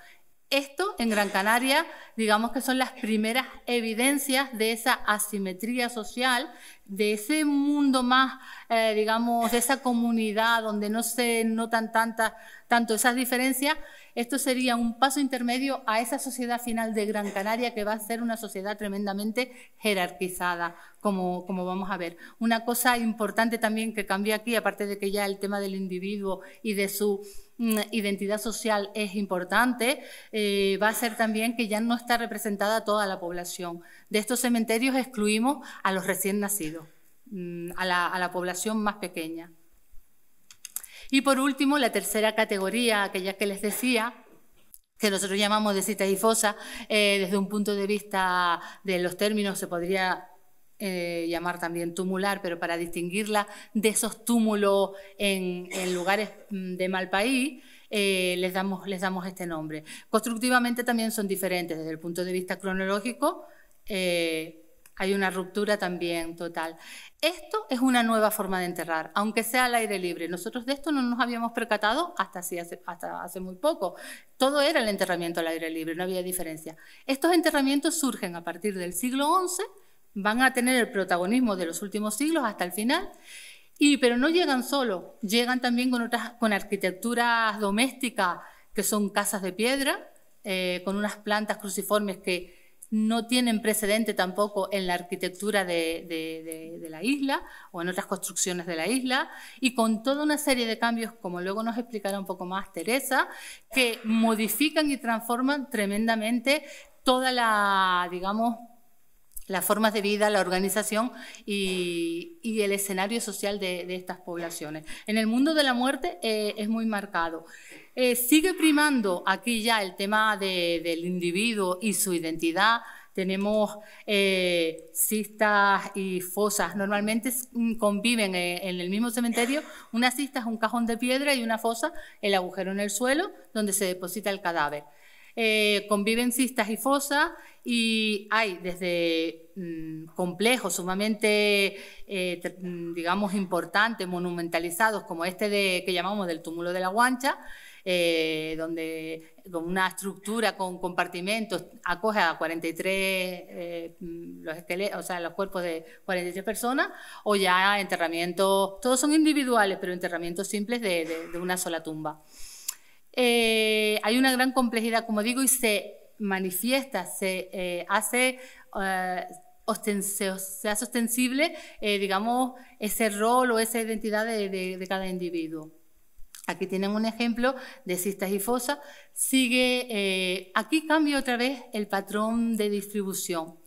esto en Gran Canaria, digamos que son las primeras evidencias de esa asimetría social de ese mundo más, eh, digamos, de esa comunidad donde no se notan tanto esas diferencias, esto sería un paso intermedio a esa sociedad final de Gran Canaria que va a ser una sociedad tremendamente jerarquizada, como, vamos a ver. Una cosa importante también que cambia aquí, aparte de que ya el tema del individuo y de su mm, identidad social es importante, eh, va a ser también que ya no está representada toda la población. De estos cementerios excluimos a los recién nacidos, mm, a la, población más pequeña. Y por último, la tercera categoría, aquella que les decía, que nosotros llamamos de cita y fosa, eh, desde un punto de vista de los términos se podría eh, llamar también tumular, pero para distinguirla de esos túmulos en, lugares mm, de mal país, eh, les, les damos este nombre. Constructivamente también son diferentes desde el punto de vista cronológico, eh, hay una ruptura también total. Esto es una nueva forma de enterrar, aunque sea al aire libre. Nosotros de esto no nos habíamos percatado hasta, hace, hasta hace muy poco. Todo era el enterramiento al aire libre, no había diferencia. Estos enterramientos surgen a partir del siglo XI, van a tener el protagonismo de los últimos siglos hasta el final. Y, pero no llegan solo, llegan también con, con arquitecturas domésticas que son casas de piedra, eh, con unas plantas cruciformes que no tienen precedente tampoco en la arquitectura de, la isla o en otras construcciones de la isla, y con toda una serie de cambios, como luego nos explicará un poco más Teresa, que modifican y transforman tremendamente toda la, digamos, las formas de vida, la organización y, el escenario social de, estas poblaciones. En el mundo de la muerte eh, es muy marcado. Eh, sigue primando aquí ya el tema del individuo y su identidad. Tenemos eh, cistas y fosas. Normalmente mm, conviven en, en el mismo cementerio. Una cista es un cajón de piedra y una fosa, el agujero en el suelo donde se deposita el cadáver. Eh, conviven cistas y fosas y hay desde mm, complejos sumamente, eh, mm, digamos, importantes, monumentalizados, como este de, que llamamos del túmulo de la guancha, eh, donde con una estructura con compartimentos acoge a 43 mm, los o sea, cuerpos de 43 personas, o ya enterramientos, todos son individuales, pero enterramientos simples de una sola tumba. Eh, hay una gran complejidad, como digo, y se manifiesta, se eh, eh, hace... ostensible, digamos, ese rol o esa identidad de, cada individuo. Aquí tienen un ejemplo de cistas y fosas. aquí cambia otra vez el patrón de distribución.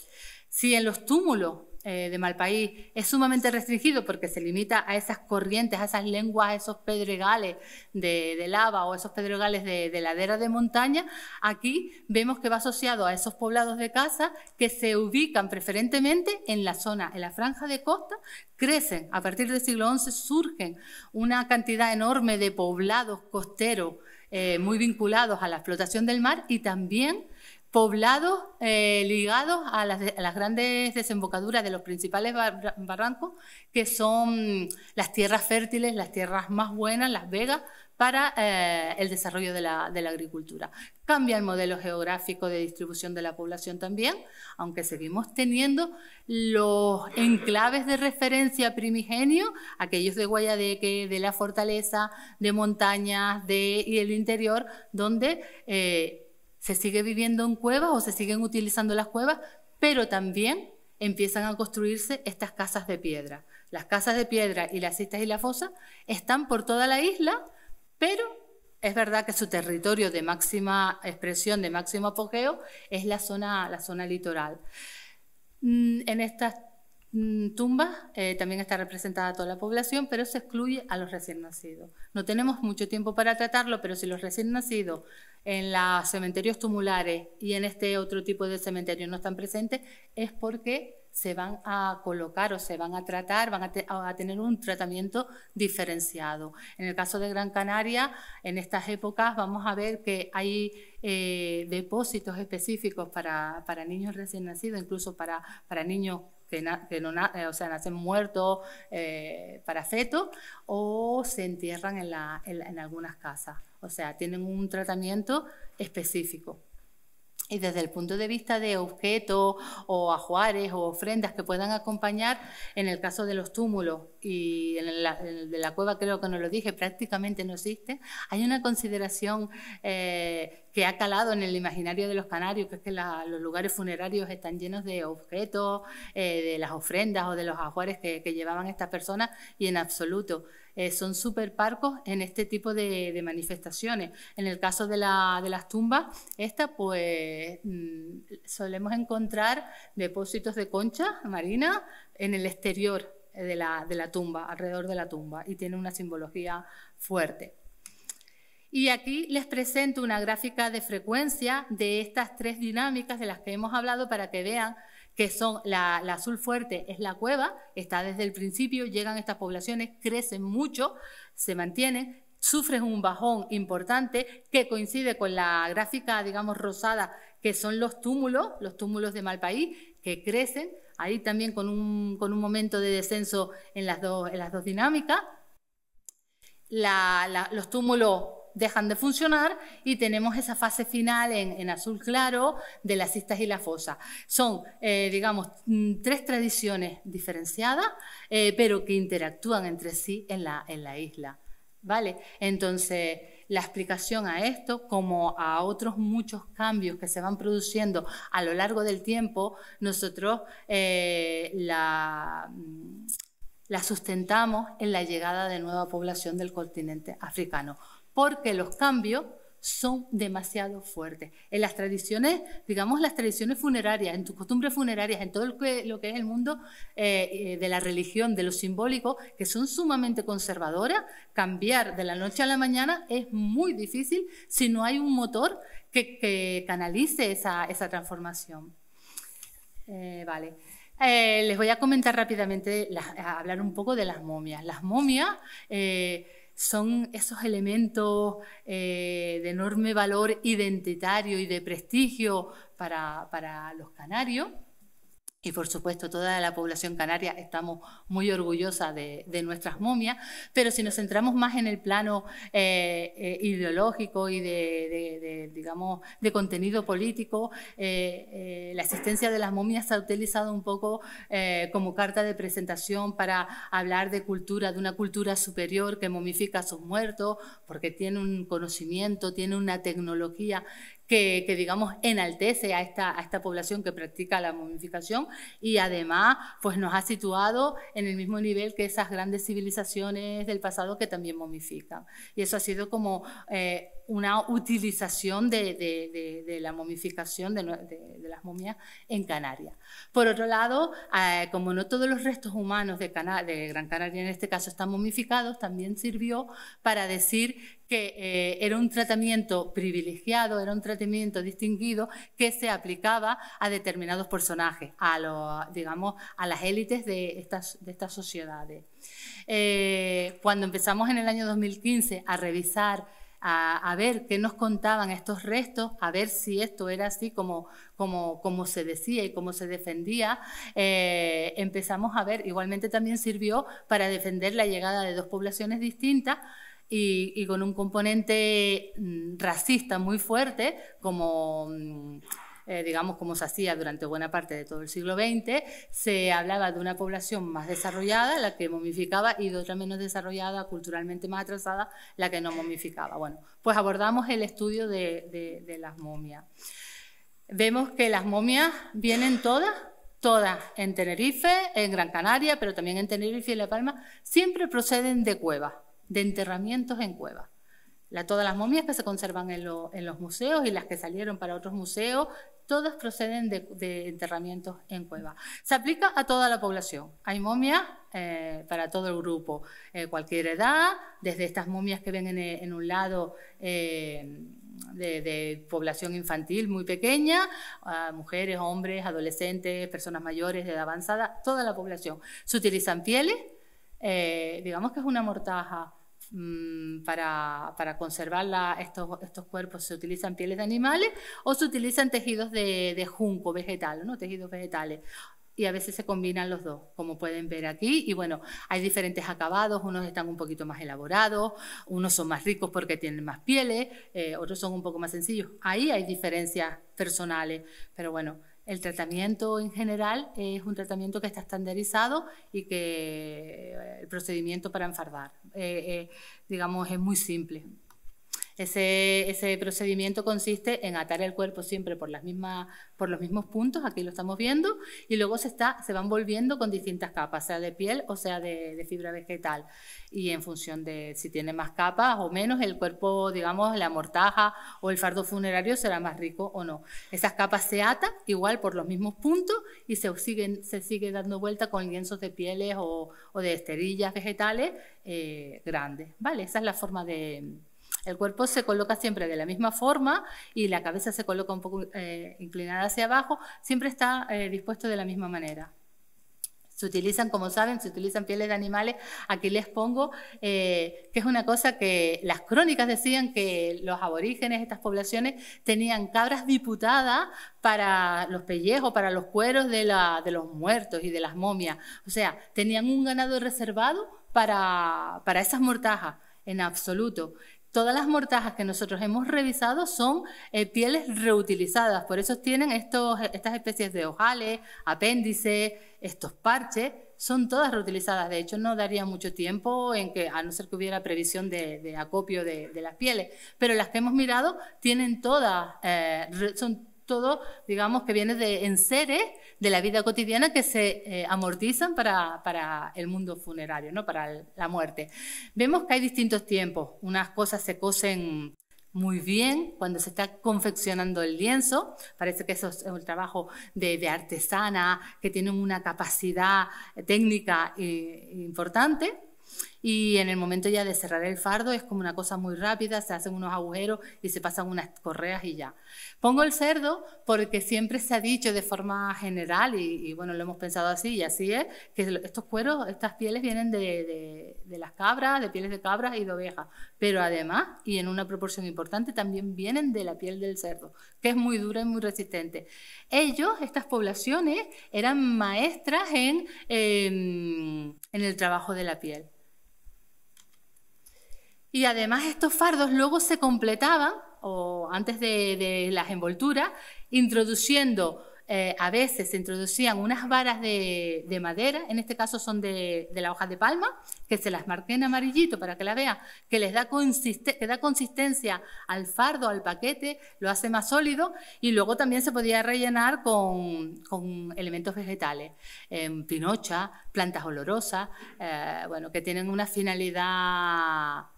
Si en los túmulos eh, de Malpaís es sumamente restringido porque se limita a esas corrientes, a esas lenguas, a esos pedregales de, lava o esos pedregales de, ladera de montaña, aquí vemos que va asociado a esos poblados de casa que se ubican preferentemente en la zona, en la franja de costa, crecen. A partir del siglo XI surgen una cantidad enorme de poblados costeros eh, muy vinculados a la explotación del mar y también poblados eh, ligados a las, grandes desembocaduras de los principales barrancos, que son las tierras fértiles, las tierras más buenas, las vegas, para eh, el desarrollo de la, agricultura. Cambia el modelo geográfico de distribución de la población también, aunque seguimos teniendo los enclaves de referencia primigenio, aquellos de Guayadeque, de la fortaleza, de montañas, del el interior, donde eh, se sigue viviendo en cuevas o se siguen utilizando las cuevas, pero también empiezan a construirse estas casas de piedra. Las casas de piedra y las cistas y la fosa están por toda la isla, pero es verdad que su territorio de máxima expresión, de máximo apogeo, es la zona, la zona litoral. Mm, en estas mm, tumbas eh, también está representada toda la población, pero se excluye a los recién nacidos. No tenemos mucho tiempo para tratarlo, pero si los recién nacidos en los cementerios tumulares y en este otro tipo de cementerio no están presentes, es porque se van a colocar o se van a tratar, van a, tener un tratamiento diferenciado. En el caso de Gran Canaria, en estas épocas vamos a ver que hay eh, depósitos específicos para, niños recién nacidos, incluso para, niños que, eh, nacen muertos eh, para fetos o se entierran en algunas casas o sea, tienen un tratamiento específico. Y desde el punto de vista de objetos o ajuares o ofrendas que puedan acompañar, en el caso de los túmulos, y en la, de la cueva creo que no lo dije, prácticamente no existe, hay una consideración eh, que ha calado en el imaginario de los canarios, que es que los lugares funerarios están llenos de objetos, eh, de las ofrendas o de los ajuares que, llevaban estas personas y en absoluto. Eh, son súper parcos en este tipo de, manifestaciones. En el caso de, las tumbas, esta pues mm, solemos encontrar depósitos de concha marina en el exterior de la, tumba, alrededor de la tumba, y tiene una simbología fuerte. Y aquí les presento una gráfica de frecuencia de estas tres dinámicas de las que hemos hablado para que vean que son la, azul fuerte es la cueva, está desde el principio, llegan estas poblaciones, crecen mucho, se mantienen, sufren un bajón importante que coincide con la gráfica, digamos, rosada, que son los túmulos, los túmulos de Malpaí, que crecen, ahí también con un, momento de descenso en las, dos dinámicas. los túmulos dejan de funcionar y tenemos esa fase final en, azul claro de las cistas y la fosa. Son, eh, digamos, mm, tres tradiciones diferenciadas, eh, pero que interactúan entre sí en la, en la isla. ¿Vale? Entonces, la explicación a esto, como a otros muchos cambios que se van produciendo a lo largo del tiempo, nosotros eh, mm, la sustentamos en la llegada de nueva población del continente africano, porque los cambios son demasiado fuertes. En las tradiciones, digamos las tradiciones funerarias, en tus costumbres funerarias, en todo lo que, es el mundo eh, eh, de la religión, de lo simbólico, que son sumamente conservadoras, cambiar de la noche a la mañana es muy difícil si no hay un motor que, canalice esa, transformación. Eh, vale. les voy a comentar rápidamente, hablar un poco de las momias. Las momias son esos elementos eh, de enorme valor identitario y de prestigio para los canarios y por supuesto toda la población canaria estamos muy orgullosas de, nuestras momias, pero si nos centramos más en el plano eh, eh, ideológico y de, digamos, de contenido político, eh, la existencia de las momias se ha utilizado un poco como carta de presentación para hablar de cultura, de una cultura superior que momifica a sus muertos, porque tiene un conocimiento, tiene una tecnología que, digamos, enaltece a esta, a esta población que practica la momificación y además pues, nos ha situado en el mismo nivel que esas grandes civilizaciones del pasado que también momifican. Y eso ha sido como... Eh, una utilización de, la momificación de, las momias en Canarias. Por otro lado, eh, como no todos los restos humanos de, Gran Canaria en este caso están momificados, también sirvió para decir que eh, era un tratamiento privilegiado, era un tratamiento distinguido que se aplicaba a determinados personajes, a las élites de estas, sociedades. Eh, cuando empezamos en el año 2015 a revisar a, ver qué nos contaban estos restos, a ver si esto era así como, como, como se decía y como se defendía, eh, empezamos a ver, igualmente también sirvió para defender la llegada de dos poblaciones distintas. Y, y con un componente mm, racista muy fuerte, como mm, eh, digamos como se hacía durante buena parte de todo el siglo XX, se hablaba de una población más desarrollada, la que momificaba, y de otra menos desarrollada, culturalmente más atrasada, la que no momificaba. Bueno, pues abordamos el estudio de, las momias. Vemos que las momias vienen todas todas en Tenerife, en Gran Canaria, pero también en Tenerife y La Palma, siempre proceden de cuevas, de enterramientos en cuevas. La, todas las momias que se conservan en, los museos y las que salieron para otros museos todas proceden de, enterramientos en cueva. Se aplica a toda la población. Hay momias eh, para todo el grupo, eh, cualquier edad, desde estas momias que ven en, eh, un lado de, población infantil muy pequeña, mujeres, hombres, adolescentes, personas mayores, de edad avanzada, toda la población. Se utilizan pieles, digamos que es una mortaja Mm, para, para conservar estos, estos, cuerpos se utilizan pieles de animales o se utilizan tejidos de, junco vegetal, ¿no? tejidos vegetales. Y a veces se combinan los dos, como pueden ver aquí. Y bueno, hay diferentes acabados, unos están un poquito más elaborados, unos son más ricos porque tienen más pieles, eh, otros son un poco más sencillos. Ahí hay diferencias personales, pero bueno, el tratamiento en general es un tratamiento que está estandarizado y que eh, el procedimiento para enfardar, eh, eh, digamos, es muy simple. Ese, procedimiento consiste en atar el cuerpo siempre por, los mismos puntos, aquí lo estamos viendo, y luego se, van volviendo con distintas capas, sea de piel o sea de, fibra vegetal. Y en función de si tiene más capas o menos, el cuerpo, digamos, la mortaja o el fardo funerario será más rico o no. Esas capas se atan igual por los mismos puntos y se, sigue dando vuelta con lienzos de pieles o, de esterillas vegetales eh, grandes. ¿Vale? Esa es la forma de el cuerpo se coloca siempre de la misma forma y la cabeza se coloca un poco eh, inclinada hacia abajo, siempre está eh, dispuesto de la misma manera. Se utilizan, como saben, se utilizan pieles de animales. Aquí les pongo eh, que es una cosa que las crónicas decían que los aborígenes, estas poblaciones, tenían cabras diputadas para los pellejos, para los cueros de, los muertos y de las momias. O sea, tenían un ganado reservado para, para esas mortajas en absoluto todas las mortajas que nosotros hemos revisado son eh, pieles reutilizadas, por eso tienen estos, estas especies de ojales, apéndices, estos parches, son todas reutilizadas. De hecho, no daría mucho tiempo en que, a no ser que hubiera previsión de, acopio de, las pieles, pero las que hemos mirado tienen todas, eh, son todo, digamos, que viene de enseres de la vida cotidiana que se eh, amortizan para, el mundo funerario, ¿no? para la muerte. Vemos que hay distintos tiempos. Unas cosas se cosen muy bien cuando se está confeccionando el lienzo. Parece que eso es un trabajo de, artesana, que tiene una capacidad técnica eh, importante y en el momento ya de cerrar el fardo es como una cosa muy rápida, se hacen unos agujeros y se pasan unas correas y ya. Pongo el cerdo porque siempre se ha dicho de forma general y, bueno, lo hemos pensado así y así es, que estos cueros, estas pieles vienen de, las cabras, de pieles de cabras y de ovejas, pero además, y en una proporción importante, también vienen de la piel del cerdo, que es muy dura y muy resistente. Ellos, estas poblaciones, eran maestras en, em, en el trabajo de la piel. Y además estos fardos luego se completaban, o antes de, las envolturas, introduciendo, eh, a veces se introducían unas varas de, madera, en este caso son de, de, la hoja de palma, que se las marqué en amarillito para que la vea que les da, que da consistencia al fardo, al paquete, lo hace más sólido y luego también se podía rellenar con, elementos vegetales, eh, pinocha, plantas olorosas, eh, bueno, que tienen una finalidad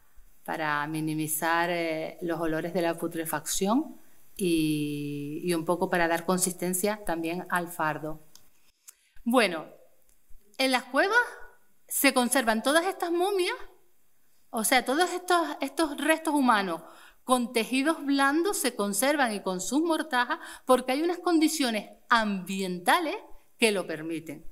para minimizar eh, los olores de la putrefacción y, un poco para dar consistencia también al fardo. Bueno, en las cuevas se conservan todas estas momias, o sea, todos estos restos humanos con tejidos blandos se conservan y con sus mortajas porque hay unas condiciones ambientales que lo permiten.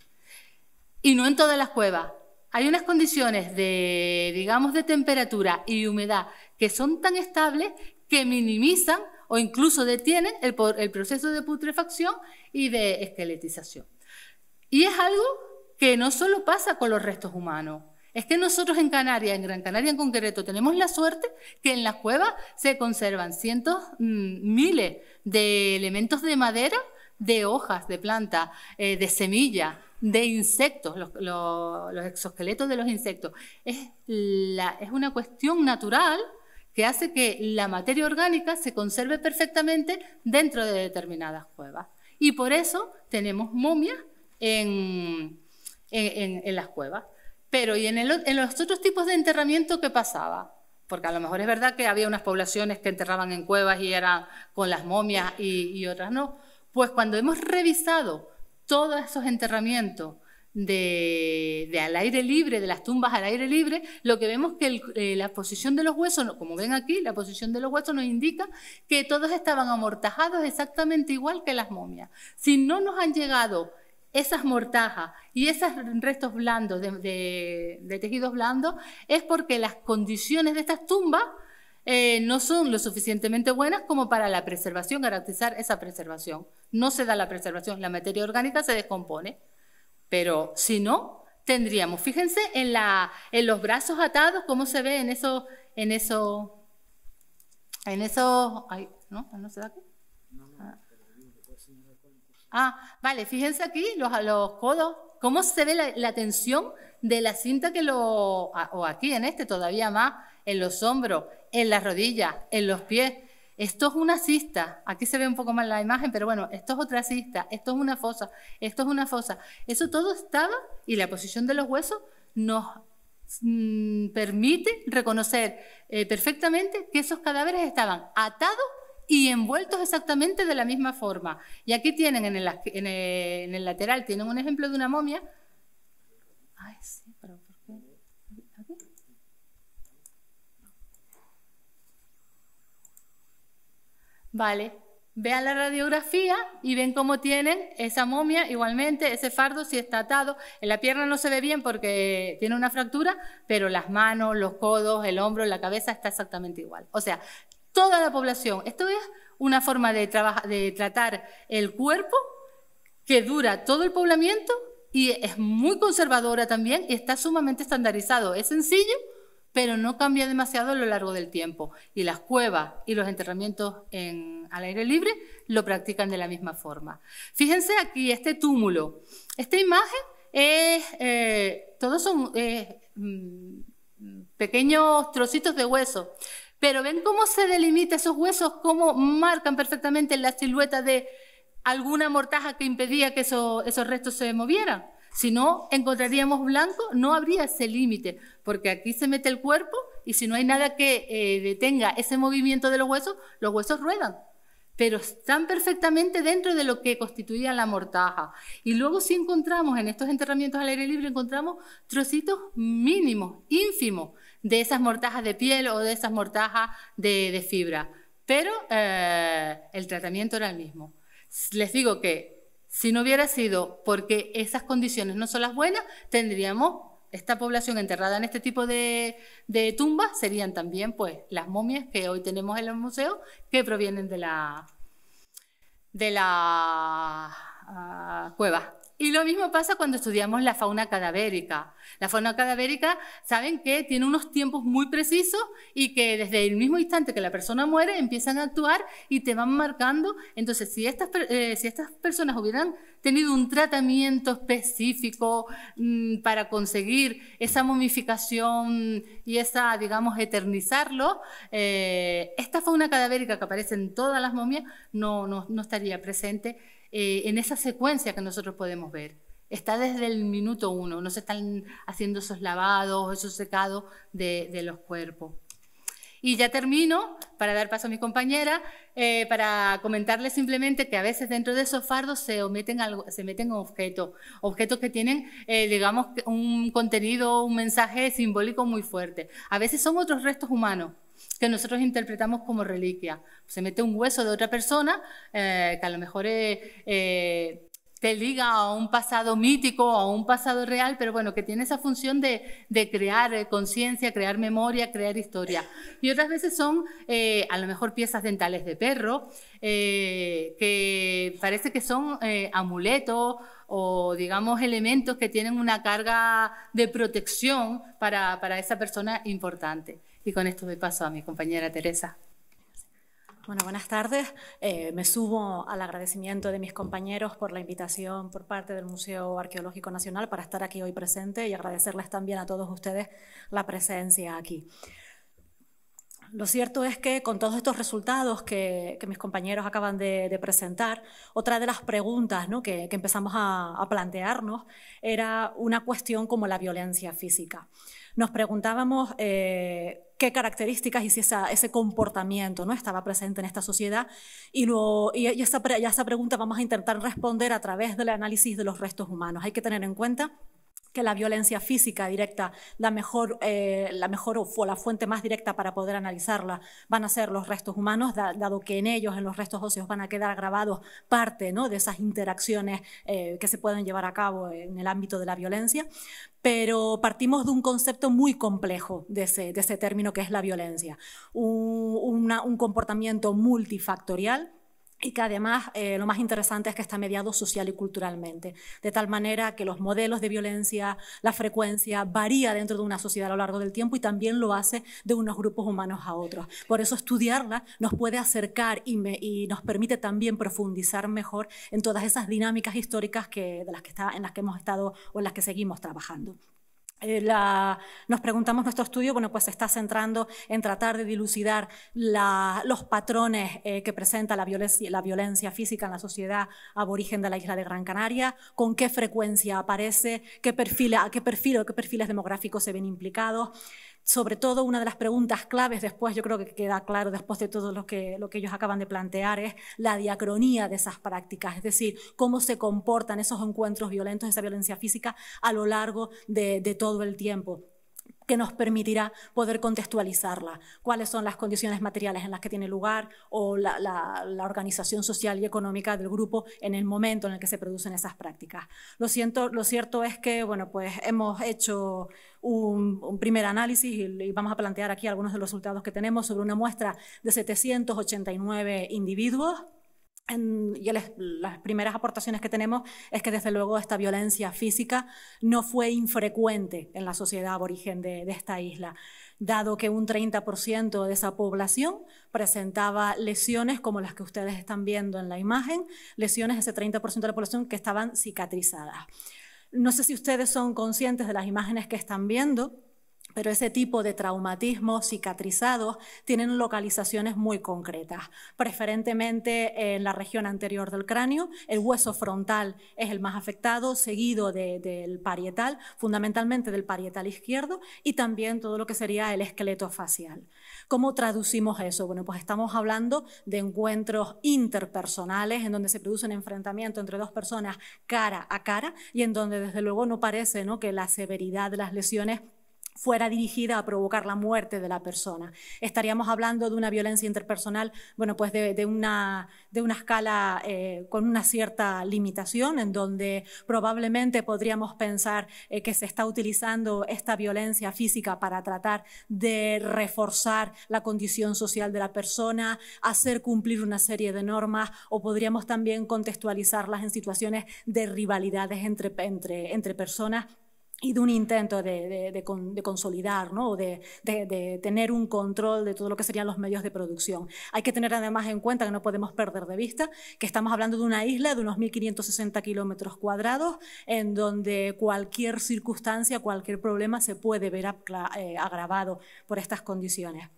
Y no en todas las cuevas hay unas condiciones de, digamos, de temperatura y humedad que son tan estables que minimizan o incluso detienen el, el proceso de putrefacción y de esqueletización. Y es algo que no solo pasa con los restos humanos, es que nosotros en Canarias, en Gran Canaria en concreto, tenemos la suerte que en las cuevas se conservan cientos, mm, miles de elementos de madera de hojas de planta, eh, de semillas, de insectos, los, exoesqueletos de los insectos. Es, una cuestión natural que hace que la materia orgánica se conserve perfectamente dentro de determinadas cuevas. Y por eso tenemos momias en, las cuevas. Pero ¿y en, los otros tipos de enterramiento qué pasaba? porque a lo mejor es verdad que había unas poblaciones que enterraban en cuevas y eran con las momias y otras no, pues cuando hemos revisado todos esos enterramientos de, al aire libre, de las tumbas al aire libre, lo que vemos que eh, la posición de los huesos, como ven aquí, la posición de los huesos nos indica que todos estaban amortajados exactamente igual que las momias. Si no nos han llegado esas mortajas y esos restos blandos de tejidos blandos, es porque las condiciones de estas tumbas eh, no son lo suficientemente buenas como para la preservación, garantizar esa preservación. No se da la preservación, la materia orgánica se descompone, pero si no, tendríamos, fíjense en, la, en los brazos atados, cómo se ve en esos, en eso en eso ¿no? se da aquí? Ah, vale, fíjense aquí los, los codos, cómo se ve la tensión de la cinta que lo, o aquí en este todavía más, en los hombros, en las rodillas, en los pies. Esto es una cista, aquí se ve un poco mal la imagen, pero bueno, esto es otra cista, esto es una fosa, esto es una fosa. Eso todo estaba y la posición de los huesos nos mm, permite reconocer eh, perfectamente que esos cadáveres estaban atados y envueltos exactamente de la misma forma. Y aquí tienen en el lateral, tienen un ejemplo de una momia Vale, vean la radiografía y ven cómo tienen esa momia, igualmente ese fardo si está atado. En la pierna no se ve bien porque tiene una fractura, pero las manos, los codos, el hombro, la cabeza está exactamente igual. O sea, toda la población. Esto es una forma de, de tratar el cuerpo que dura todo el poblamiento y es muy conservadora también y está sumamente estandarizado. Es sencillo, pero no cambia demasiado a lo largo del tiempo. Y las cuevas y los enterramientos al aire libre lo practican de la misma forma. Fíjense aquí, este túmulo. Esta imagen es, eh, todos son eh, mm, pequeños trocitos de hueso, pero ven cómo se delimitan esos huesos, cómo marcan perfectamente la silueta de alguna mortaja que impedía que esos restos se movieran. Si no encontraríamos blanco, no habría ese límite, porque aquí se mete el cuerpo y si no hay nada que eh, detenga ese movimiento de los huesos, los huesos ruedan pero están perfectamente dentro de lo que constituía la mortaja. Y luego si encontramos en estos enterramientos al aire libre, encontramos trocitos mínimos, ínfimos, de esas mortajas de piel o de esas mortajas de, fibra. Pero eh, el tratamiento era el mismo. Les digo que si no hubiera sido porque esas condiciones no son las buenas, tendríamos esta población enterrada en este tipo de, tumbas, serían también pues las momias que hoy tenemos en los museos que provienen de la, de la ah, cueva. Y lo mismo pasa cuando estudiamos la fauna cadavérica. La fauna cadavérica, saben que tiene unos tiempos muy precisos y que desde el mismo instante que la persona muere empiezan a actuar y te van marcando. Entonces, si estas, eh, personas hubieran tenido un tratamiento específico mm, para conseguir esa momificación y esa, digamos, eternizarlo, eh, esta fauna cadavérica que aparece en todas las momias no estaría presente eh, en esa secuencia que nosotros podemos ver. Está desde el minuto uno, no se están haciendo esos lavados, esos secados de, los cuerpos. Y ya termino para dar paso a mi compañera, eh, para comentarles simplemente que a veces dentro de esos fardos se se meten objetos, objetos que tienen, eh, digamos, un contenido, un mensaje simbólico muy fuerte. A veces son otros restos humanos, que nosotros interpretamos como reliquia. Se mete un hueso de otra persona eh, que a lo mejor eh, te liga a un pasado mítico, o a un pasado real, pero bueno, que tiene esa función de, crear eh, conciencia, crear memoria, crear historia. Y otras veces son a lo mejor piezas dentales de perro, que parece que son amuletos o digamos elementos que tienen una carga de protección para esa persona importante. Y con esto me paso a mi compañera Teresa. Bueno, buenas tardes. Eh, me sumo al agradecimiento de mis compañeros por la invitación por parte del Museo Arqueológico Nacional para estar aquí hoy presente y agradecerles también a todos ustedes la presencia aquí. Lo cierto es que con todos estos resultados que, mis compañeros acaban de, presentar, otra de las preguntas que, empezamos a plantearnos era una cuestión como la violencia física nos preguntábamos eh, qué características y si ese comportamiento ¿no? estaba presente en esta sociedad. Y, luego, y, esa pregunta vamos a intentar responder a través del análisis de los restos humanos. Hay que tener en cuenta que la violencia física directa, la mejor, eh, la o la fuente más directa para poder analizarla, van a ser los restos humanos, dado que en ellos, en los restos óseos, van a quedar grabados parte ¿no? de esas interacciones eh, que se pueden llevar a cabo en el ámbito de la violencia. Pero partimos de un concepto muy complejo de ese, término que es la violencia, un comportamiento multifactorial y que además eh, lo más interesante es que está mediado social y culturalmente, de tal manera que los modelos de violencia, la frecuencia varía dentro de una sociedad a lo largo del tiempo y también lo hace de unos grupos humanos a otros. Por eso estudiarla nos puede acercar y, nos permite también profundizar mejor en todas esas dinámicas históricas que, las que en las que hemos estado o en las que seguimos trabajando. Eh, la, nos preguntamos nuestro estudio, bueno, pues se está centrando en tratar de dilucidar los patrones eh, que presenta la violencia, física en la sociedad aborigen de la isla de Gran Canaria, con qué frecuencia aparece, qué perfil, a qué perfil qué perfiles demográficos se ven implicados sobre todo una de las preguntas claves después, yo creo que queda claro después de todo lo que, ellos acaban de plantear, es la diacronía de esas prácticas, es decir, cómo se comportan esos encuentros violentos, esa violencia física a lo largo de todo el tiempo que nos permitirá poder contextualizarla, cuáles son las condiciones materiales en las que tiene lugar o la, organización social y económica del grupo en el momento en el que se producen esas prácticas. Lo, cierto es que pues hemos hecho un, primer análisis y, y, vamos a plantear aquí algunos de los resultados que tenemos sobre una muestra de 789 individuos y las primeras aportaciones que tenemos es que desde luego esta violencia física no fue infrecuente en la sociedad aborigen de, de esta isla, dado que un 30% de esa población presentaba lesiones como las que ustedes están viendo en la imagen, lesiones de ese 30% de la población que estaban cicatrizadas. No sé si ustedes son conscientes de las imágenes que están viendo, pero ese tipo de traumatismos cicatrizados tienen localizaciones muy concretas, preferentemente en la región anterior del cráneo. El hueso frontal es el más afectado, seguido del parietal, fundamentalmente del parietal izquierdo, y también todo lo que sería el esqueleto facial. ¿Cómo traducimos eso? Bueno, pues estamos hablando de encuentros interpersonales en donde se produce un enfrentamiento entre dos personas cara a cara y en donde desde luego no parece que la severidad de las lesiones fuera dirigida a provocar la muerte de la persona. Estaríamos hablando de una violencia interpersonal, bueno, pues de, una, escala eh, con una cierta limitación, en donde probablemente podríamos pensar eh, que se está utilizando esta violencia física para tratar de reforzar la condición social de la persona, hacer cumplir una serie de normas, o podríamos también contextualizarlas en situaciones de rivalidades entre personas y de un intento de, consolidar o de, tener un control de todo lo que serían los medios de producción. Hay que tener además en cuenta que no podemos perder de vista que estamos hablando de una isla de unos 1.560 kilómetros cuadrados en donde cualquier circunstancia, cualquier problema se puede ver eh, agravado por estas condiciones.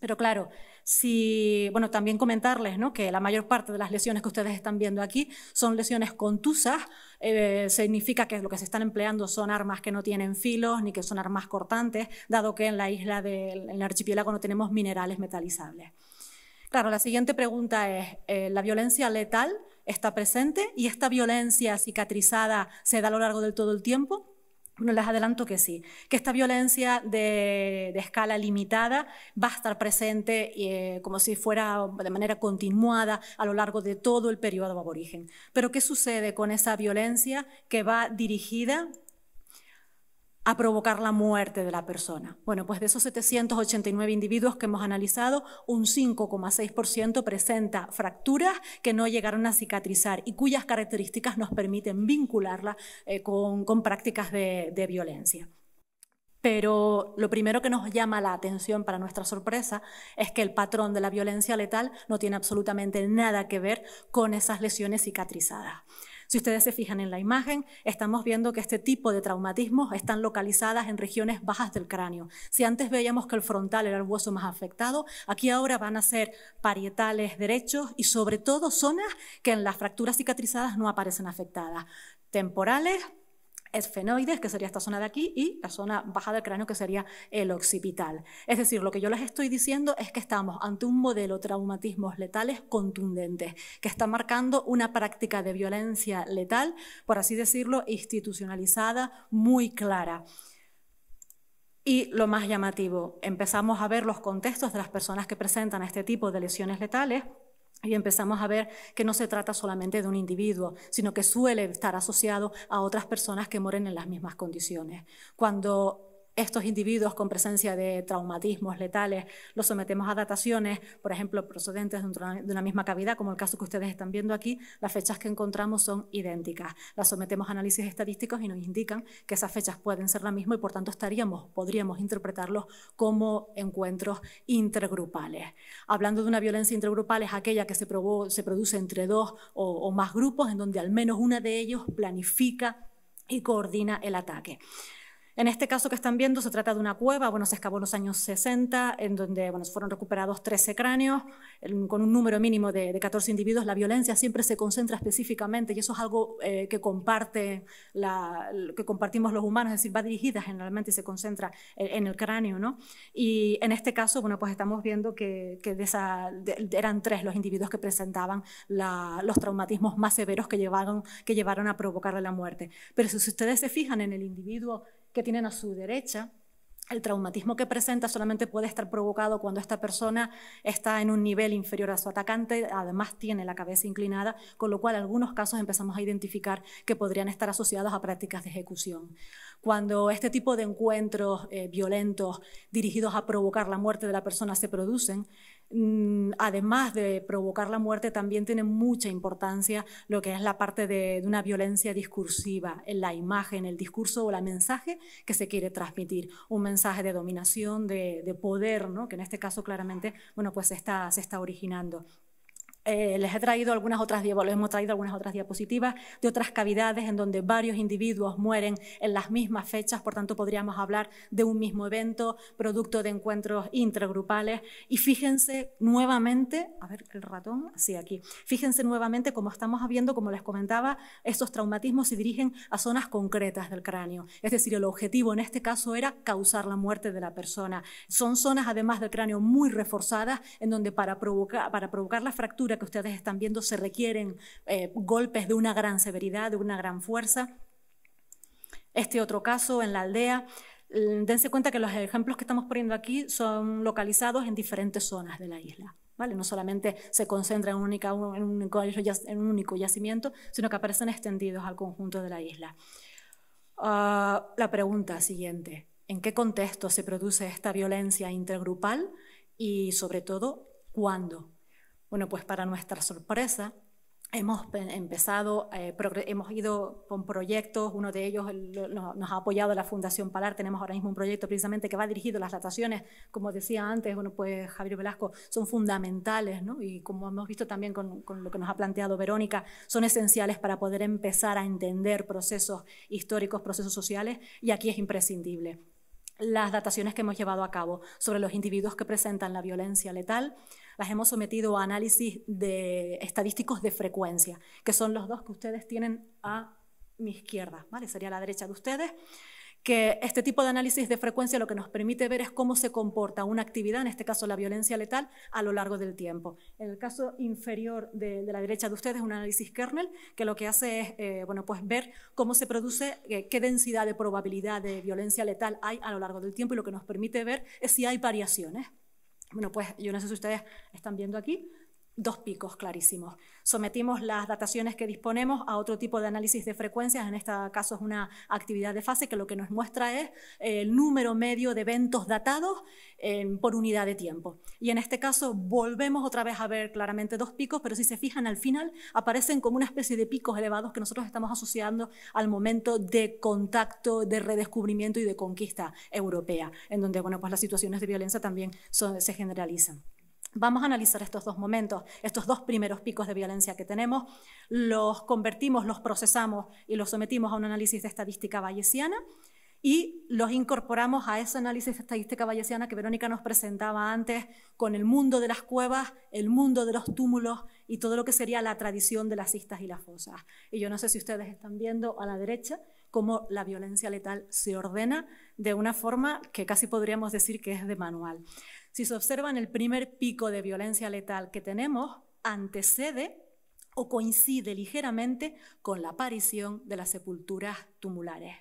Pero claro, si, bueno, también comentarles ¿no? que la mayor parte de las lesiones que ustedes están viendo aquí son lesiones contusas, eh, significa que lo que se están empleando son armas que no tienen filos ni que son armas cortantes, dado que en la isla del archipiélago no tenemos minerales metalizables. Claro, la siguiente pregunta es, eh, ¿la violencia letal está presente y esta violencia cicatrizada se da a lo largo del todo el tiempo? no les adelanto que sí, que esta violencia de, escala limitada va a estar presente eh, como si fuera de manera continuada a lo largo de todo el periodo aborigen. Pero ¿qué sucede con esa violencia que va dirigida a provocar la muerte de la persona. Bueno, pues de esos 789 individuos que hemos analizado, un 5,6% presenta fracturas que no llegaron a cicatrizar y cuyas características nos permiten vincularla eh, con, prácticas de violencia. Pero lo primero que nos llama la atención para nuestra sorpresa es que el patrón de la violencia letal no tiene absolutamente nada que ver con esas lesiones cicatrizadas. Si ustedes se fijan en la imagen, estamos viendo que este tipo de traumatismos están localizadas en regiones bajas del cráneo. Si antes veíamos que el frontal era el hueso más afectado, aquí ahora van a ser parietales derechos y sobre todo zonas que en las fracturas cicatrizadas no aparecen afectadas. Temporales, esfenoides, que sería esta zona de aquí, y la zona baja del cráneo, que sería el occipital. Es decir, lo que yo les estoy diciendo es que estamos ante un modelo de traumatismos letales contundentes, que está marcando una práctica de violencia letal, por así decirlo, institucionalizada, muy clara. Y lo más llamativo, empezamos a ver los contextos de las personas que presentan este tipo de lesiones letales y empezamos a ver que no se trata solamente de un individuo, sino que suele estar asociado a otras personas que mueren en las mismas condiciones. Cuando estos individuos con presencia de traumatismos letales los sometemos a dataciones, por ejemplo, procedentes de una misma cavidad, como el caso que ustedes están viendo aquí, las fechas que encontramos son idénticas. Las sometemos a análisis estadísticos y nos indican que esas fechas pueden ser la misma y por tanto estaríamos, podríamos interpretarlos como encuentros intergrupales. Hablando de una violencia intergrupal es aquella que se, produce entre dos o, o más grupos en donde al menos una de ellos planifica y coordina el ataque. En este caso que están viendo se trata de una cueva, bueno, se excavó en los años 60, en donde bueno, fueron recuperados 13 cráneos, con un número mínimo de, 14 individuos. La violencia siempre se concentra específicamente y eso es algo eh, que, comparte la, que compartimos los humanos, es decir, va dirigida generalmente y se concentra en, el cráneo. ¿no? Y en este caso, bueno, pues estamos viendo que, de esa, eran tres los individuos que presentaban los traumatismos más severos que llevaron, que llevaron a provocarle la muerte. Pero si ustedes se fijan en el individuo que tienen a su derecha. El traumatismo que presenta solamente puede estar provocado cuando esta persona está en un nivel inferior a su atacante, además tiene la cabeza inclinada, con lo cual en algunos casos empezamos a identificar que podrían estar asociados a prácticas de ejecución. Cuando este tipo de encuentros eh, violentos dirigidos a provocar la muerte de la persona se producen, Mm, además de provocar la muerte, también tiene mucha importancia lo que es la parte de, una violencia discursiva, en la imagen, el discurso o la mensaje que se quiere transmitir. Un mensaje de dominación, de, poder, ¿no? que en este caso claramente bueno, pues se está originando. Eh, les he traído algunas otras, les hemos traído algunas otras diapositivas de otras cavidades en donde varios individuos mueren en las mismas fechas, por tanto podríamos hablar de un mismo evento, producto de encuentros intragrupales Y fíjense nuevamente, a ver el ratón, sí, aquí, fíjense nuevamente como estamos viendo, como les comentaba, estos traumatismos se dirigen a zonas concretas del cráneo. Es decir, el objetivo en este caso era causar la muerte de la persona. Son zonas además del cráneo muy reforzadas en donde para provocar, para provocar la fractura que ustedes están viendo se requieren eh, golpes de una gran severidad, de una gran fuerza. Este otro caso en la aldea, mm, dense cuenta que los ejemplos que estamos poniendo aquí son localizados en diferentes zonas de la isla. ¿Vale? No solamente se concentran en, un único, yacimiento, sino que aparecen extendidos al conjunto de la isla. Ah, la pregunta siguiente, ¿en qué contexto se produce esta violencia intergrupal y sobre todo cuándo? Bueno, pues para nuestra sorpresa, hemos empezado, eh, hemos ido con proyectos, uno de ellos nos ha apoyado la Fundación Palar, tenemos ahora mismo un proyecto precisamente que va dirigido a las dataciones, como decía antes, bueno, pues Javier Velasco, son fundamentales, ¿no? Y como hemos visto también con lo que nos ha planteado Verónica, son esenciales para poder empezar a entender procesos históricos, procesos sociales, y aquí es imprescindible las dataciones que hemos llevado a cabo sobre los individuos que presentan la violencia letal, las hemos sometido a análisis de estadísticos de frecuencia, que son los dos que ustedes tienen a mi izquierda, ¿vale? Sería la derecha de ustedes que este tipo de análisis de frecuencia lo que nos permite ver es cómo se comporta una actividad, en este caso la violencia letal, a lo largo del tiempo. En el caso inferior de, la derecha de ustedes, es un análisis kernel, que lo que hace es eh, bueno, pues ver cómo se produce, eh, qué densidad de probabilidad de violencia letal hay a lo largo del tiempo y lo que nos permite ver es si hay variaciones. Bueno, pues yo no sé si ustedes están viendo aquí, dos picos clarísimos. Sometimos las dataciones que disponemos a otro tipo de análisis de frecuencias, en este caso es una actividad de fase que lo que nos muestra es eh, el número medio de eventos datados por unidad de tiempo. Y en este caso volvemos otra vez a ver claramente dos picos, pero si se fijan al final aparecen como una especie de picos elevados que nosotros estamos asociando al momento de contacto, de redescubrimiento y de conquista europea, en donde bueno, pues las situaciones de violencia también se generalizan. Vamos a analizar estos dos momentos, estos dos primeros picos de violencia que tenemos, los convertimos, los procesamos y los sometimos a un análisis de estadística bayesiana y los incorporamos a ese análisis de estadística bayesiana que Verónica nos presentaba antes con el mundo de las cuevas, el mundo de los túmulos y todo lo que sería la tradición de las cistas y las fosas. Y yo no sé si ustedes están viendo a la derecha cómo la violencia letal se ordena de una forma que casi podríamos decir que es de manual. Si se observan, el primer pico de violencia letal que tenemos antecede o coincide ligeramente con la aparición de las sepulturas tumulares.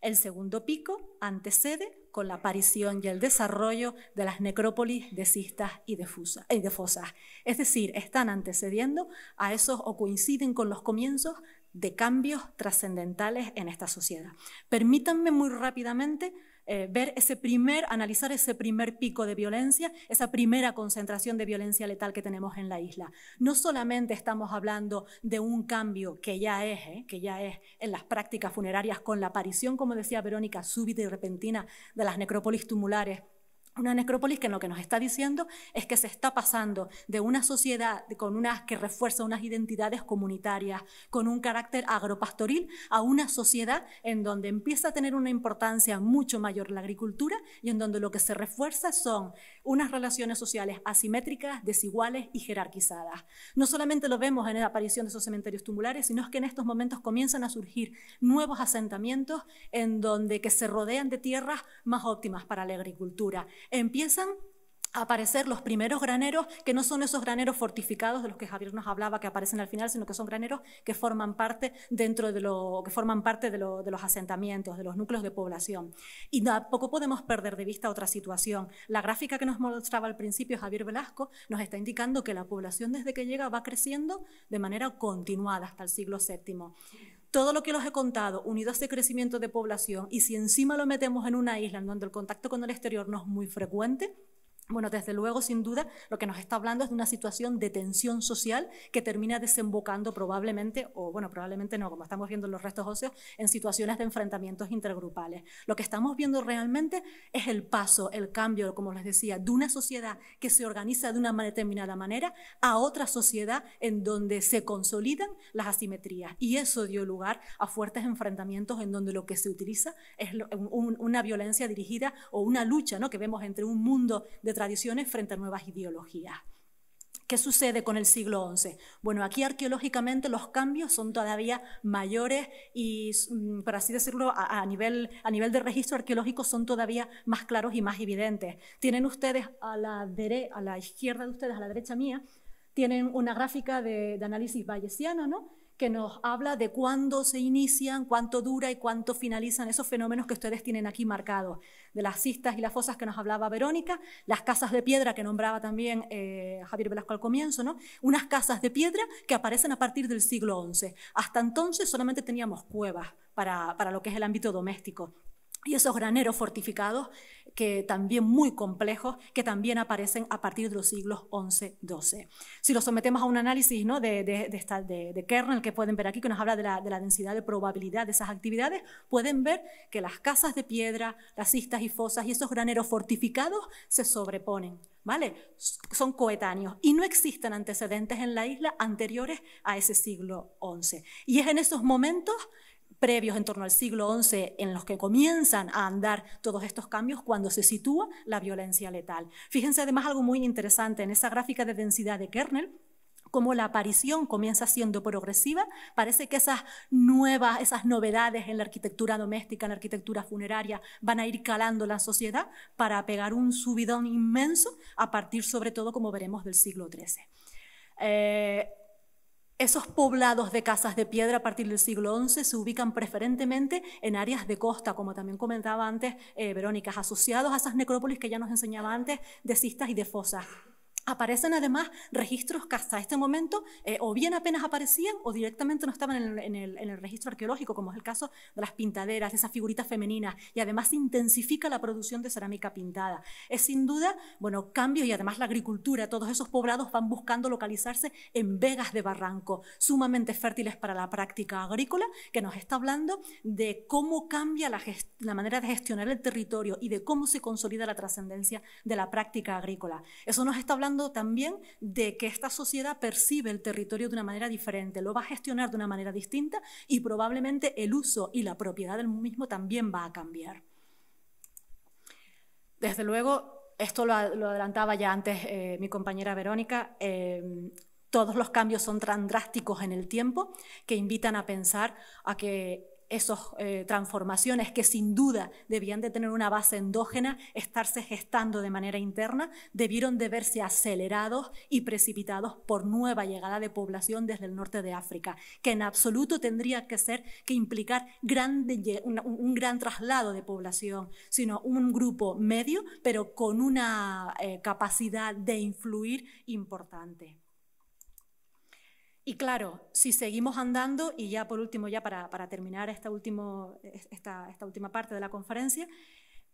El segundo pico antecede con la aparición y el desarrollo de las necrópolis de cistas y de, fosas. Es decir, están antecediendo a esos o coinciden con los comienzos de cambios trascendentales en esta sociedad. Permítanme muy rápidamente eh, ver ese primer, analizar ese primer pico de violencia, esa primera concentración de violencia letal que tenemos en la isla. No solamente estamos hablando de un cambio que ya es, eh, que ya es en las prácticas funerarias con la aparición, como decía Verónica, súbita y repentina de las necrópolis tumulares una necrópolis que lo que nos está diciendo es que se está pasando de una sociedad con unas que refuerza unas identidades comunitarias, con un carácter agropastoril, a una sociedad en donde empieza a tener una importancia mucho mayor la agricultura y en donde lo que se refuerza son unas relaciones sociales asimétricas, desiguales y jerarquizadas. No solamente lo vemos en la aparición de esos cementerios tumulares, sino es que en estos momentos comienzan a surgir nuevos asentamientos en donde que se rodean de tierras más óptimas para la agricultura empiezan a aparecer los primeros graneros, que no son esos graneros fortificados de los que Javier nos hablaba, que aparecen al final, sino que son graneros que forman parte, dentro de, que forman parte de, de los asentamientos, de los núcleos de población. Y tampoco podemos perder de vista otra situación. La gráfica que nos mostraba al principio Javier Velasco nos está indicando que la población desde que llega va creciendo de manera continuada hasta el siglo VII todo lo que los he contado, unido a este crecimiento de población, y si encima lo metemos en una isla donde el contacto con el exterior no es muy frecuente, bueno, desde luego, sin duda, lo que nos está hablando es de una situación de tensión social que termina desembocando probablemente, o bueno, probablemente no, como estamos viendo en los restos óseos, en situaciones de enfrentamientos intergrupales. Lo que estamos viendo realmente es el paso, el cambio, como les decía, de una sociedad que se organiza de una determinada manera a otra sociedad en donde se consolidan las asimetrías. Y eso dio lugar a fuertes enfrentamientos en donde lo que se utiliza es una violencia dirigida o una lucha ¿no? que vemos entre un mundo de tradiciones frente a nuevas ideologías. ¿Qué sucede con el siglo XI? Bueno, aquí arqueológicamente los cambios son todavía mayores y, mm, por así decirlo, a, nivel, de registro arqueológico son todavía más claros y más evidentes. Tienen ustedes a la, a la izquierda de ustedes, a la derecha mía, tienen una gráfica de, de análisis bayesiano, ¿no? que nos habla de cuándo se inician, cuánto dura y cuánto finalizan esos fenómenos que ustedes tienen aquí marcados, de las cistas y las fosas que nos hablaba Verónica, las casas de piedra que nombraba también eh, Javier Velasco al comienzo, ¿no? unas casas de piedra que aparecen a partir del siglo XI. Hasta entonces solamente teníamos cuevas para lo que es el ámbito doméstico y esos graneros fortificados, que también muy complejos, que también aparecen a partir de los siglos XI-XII. Si lo sometemos a un análisis ¿no? de, de, de Kernel, que pueden ver aquí, que nos habla de la, de la densidad de probabilidad de esas actividades, pueden ver que las casas de piedra, las cistas y fosas y esos graneros fortificados se sobreponen. ¿Vale? Son coetáneos y no existen antecedentes en la isla anteriores a ese siglo XI. Y es en esos momentos previos en torno al siglo XI en los que comienzan a andar todos estos cambios cuando se sitúa la violencia letal. Fíjense además algo muy interesante en esa gráfica de densidad de Kernel, como la aparición comienza siendo progresiva, parece que esas nuevas, esas novedades en la arquitectura doméstica, en la arquitectura funeraria, van a ir calando la sociedad para pegar un subidón inmenso a partir sobre todo, como veremos, del siglo XIII. Esos poblados de casas de piedra a partir del siglo XI se ubican preferentemente en áreas de costa, como también comentaba antes eh, Verónica, asociados a esas necrópolis que ya nos enseñaba antes de cistas y de fosas aparecen además registros que hasta este momento eh, o bien apenas aparecían o directamente no estaban en el, registro arqueológico, como es el caso de las pintaderas, de esas figuritas femeninas, y además intensifica la producción de cerámica pintada. Es sin duda, bueno, cambios y además la agricultura, todos esos poblados van buscando localizarse en vegas de barranco, sumamente fértiles para la práctica agrícola, que nos está hablando de cómo cambia la manera de gestionar el territorio y de cómo se consolida la trascendencia de la práctica agrícola. Eso nos está hablando también de que esta sociedad percibe el territorio de una manera diferente, lo va a gestionar de una manera distinta y probablemente el uso y la propiedad del mismo también va a cambiar. Desde luego, esto lo, adelantaba ya antes eh, mi compañera Verónica, em, todos los cambios son tan drásticos en el tiempo que invitan a pensar a que esas eh, transformaciones que sin duda debían de tener una base endógena, estarse gestando de manera interna, debieron de verse acelerados y precipitados por nueva llegada de población desde el norte de África, que en absoluto tendría que ser que implicar un, gran traslado de población, sino un grupo medio, pero con una eh, capacidad de influir importante. Y claro, si seguimos andando, y ya por último, ya para, terminar esta, esta, última parte de la conferencia,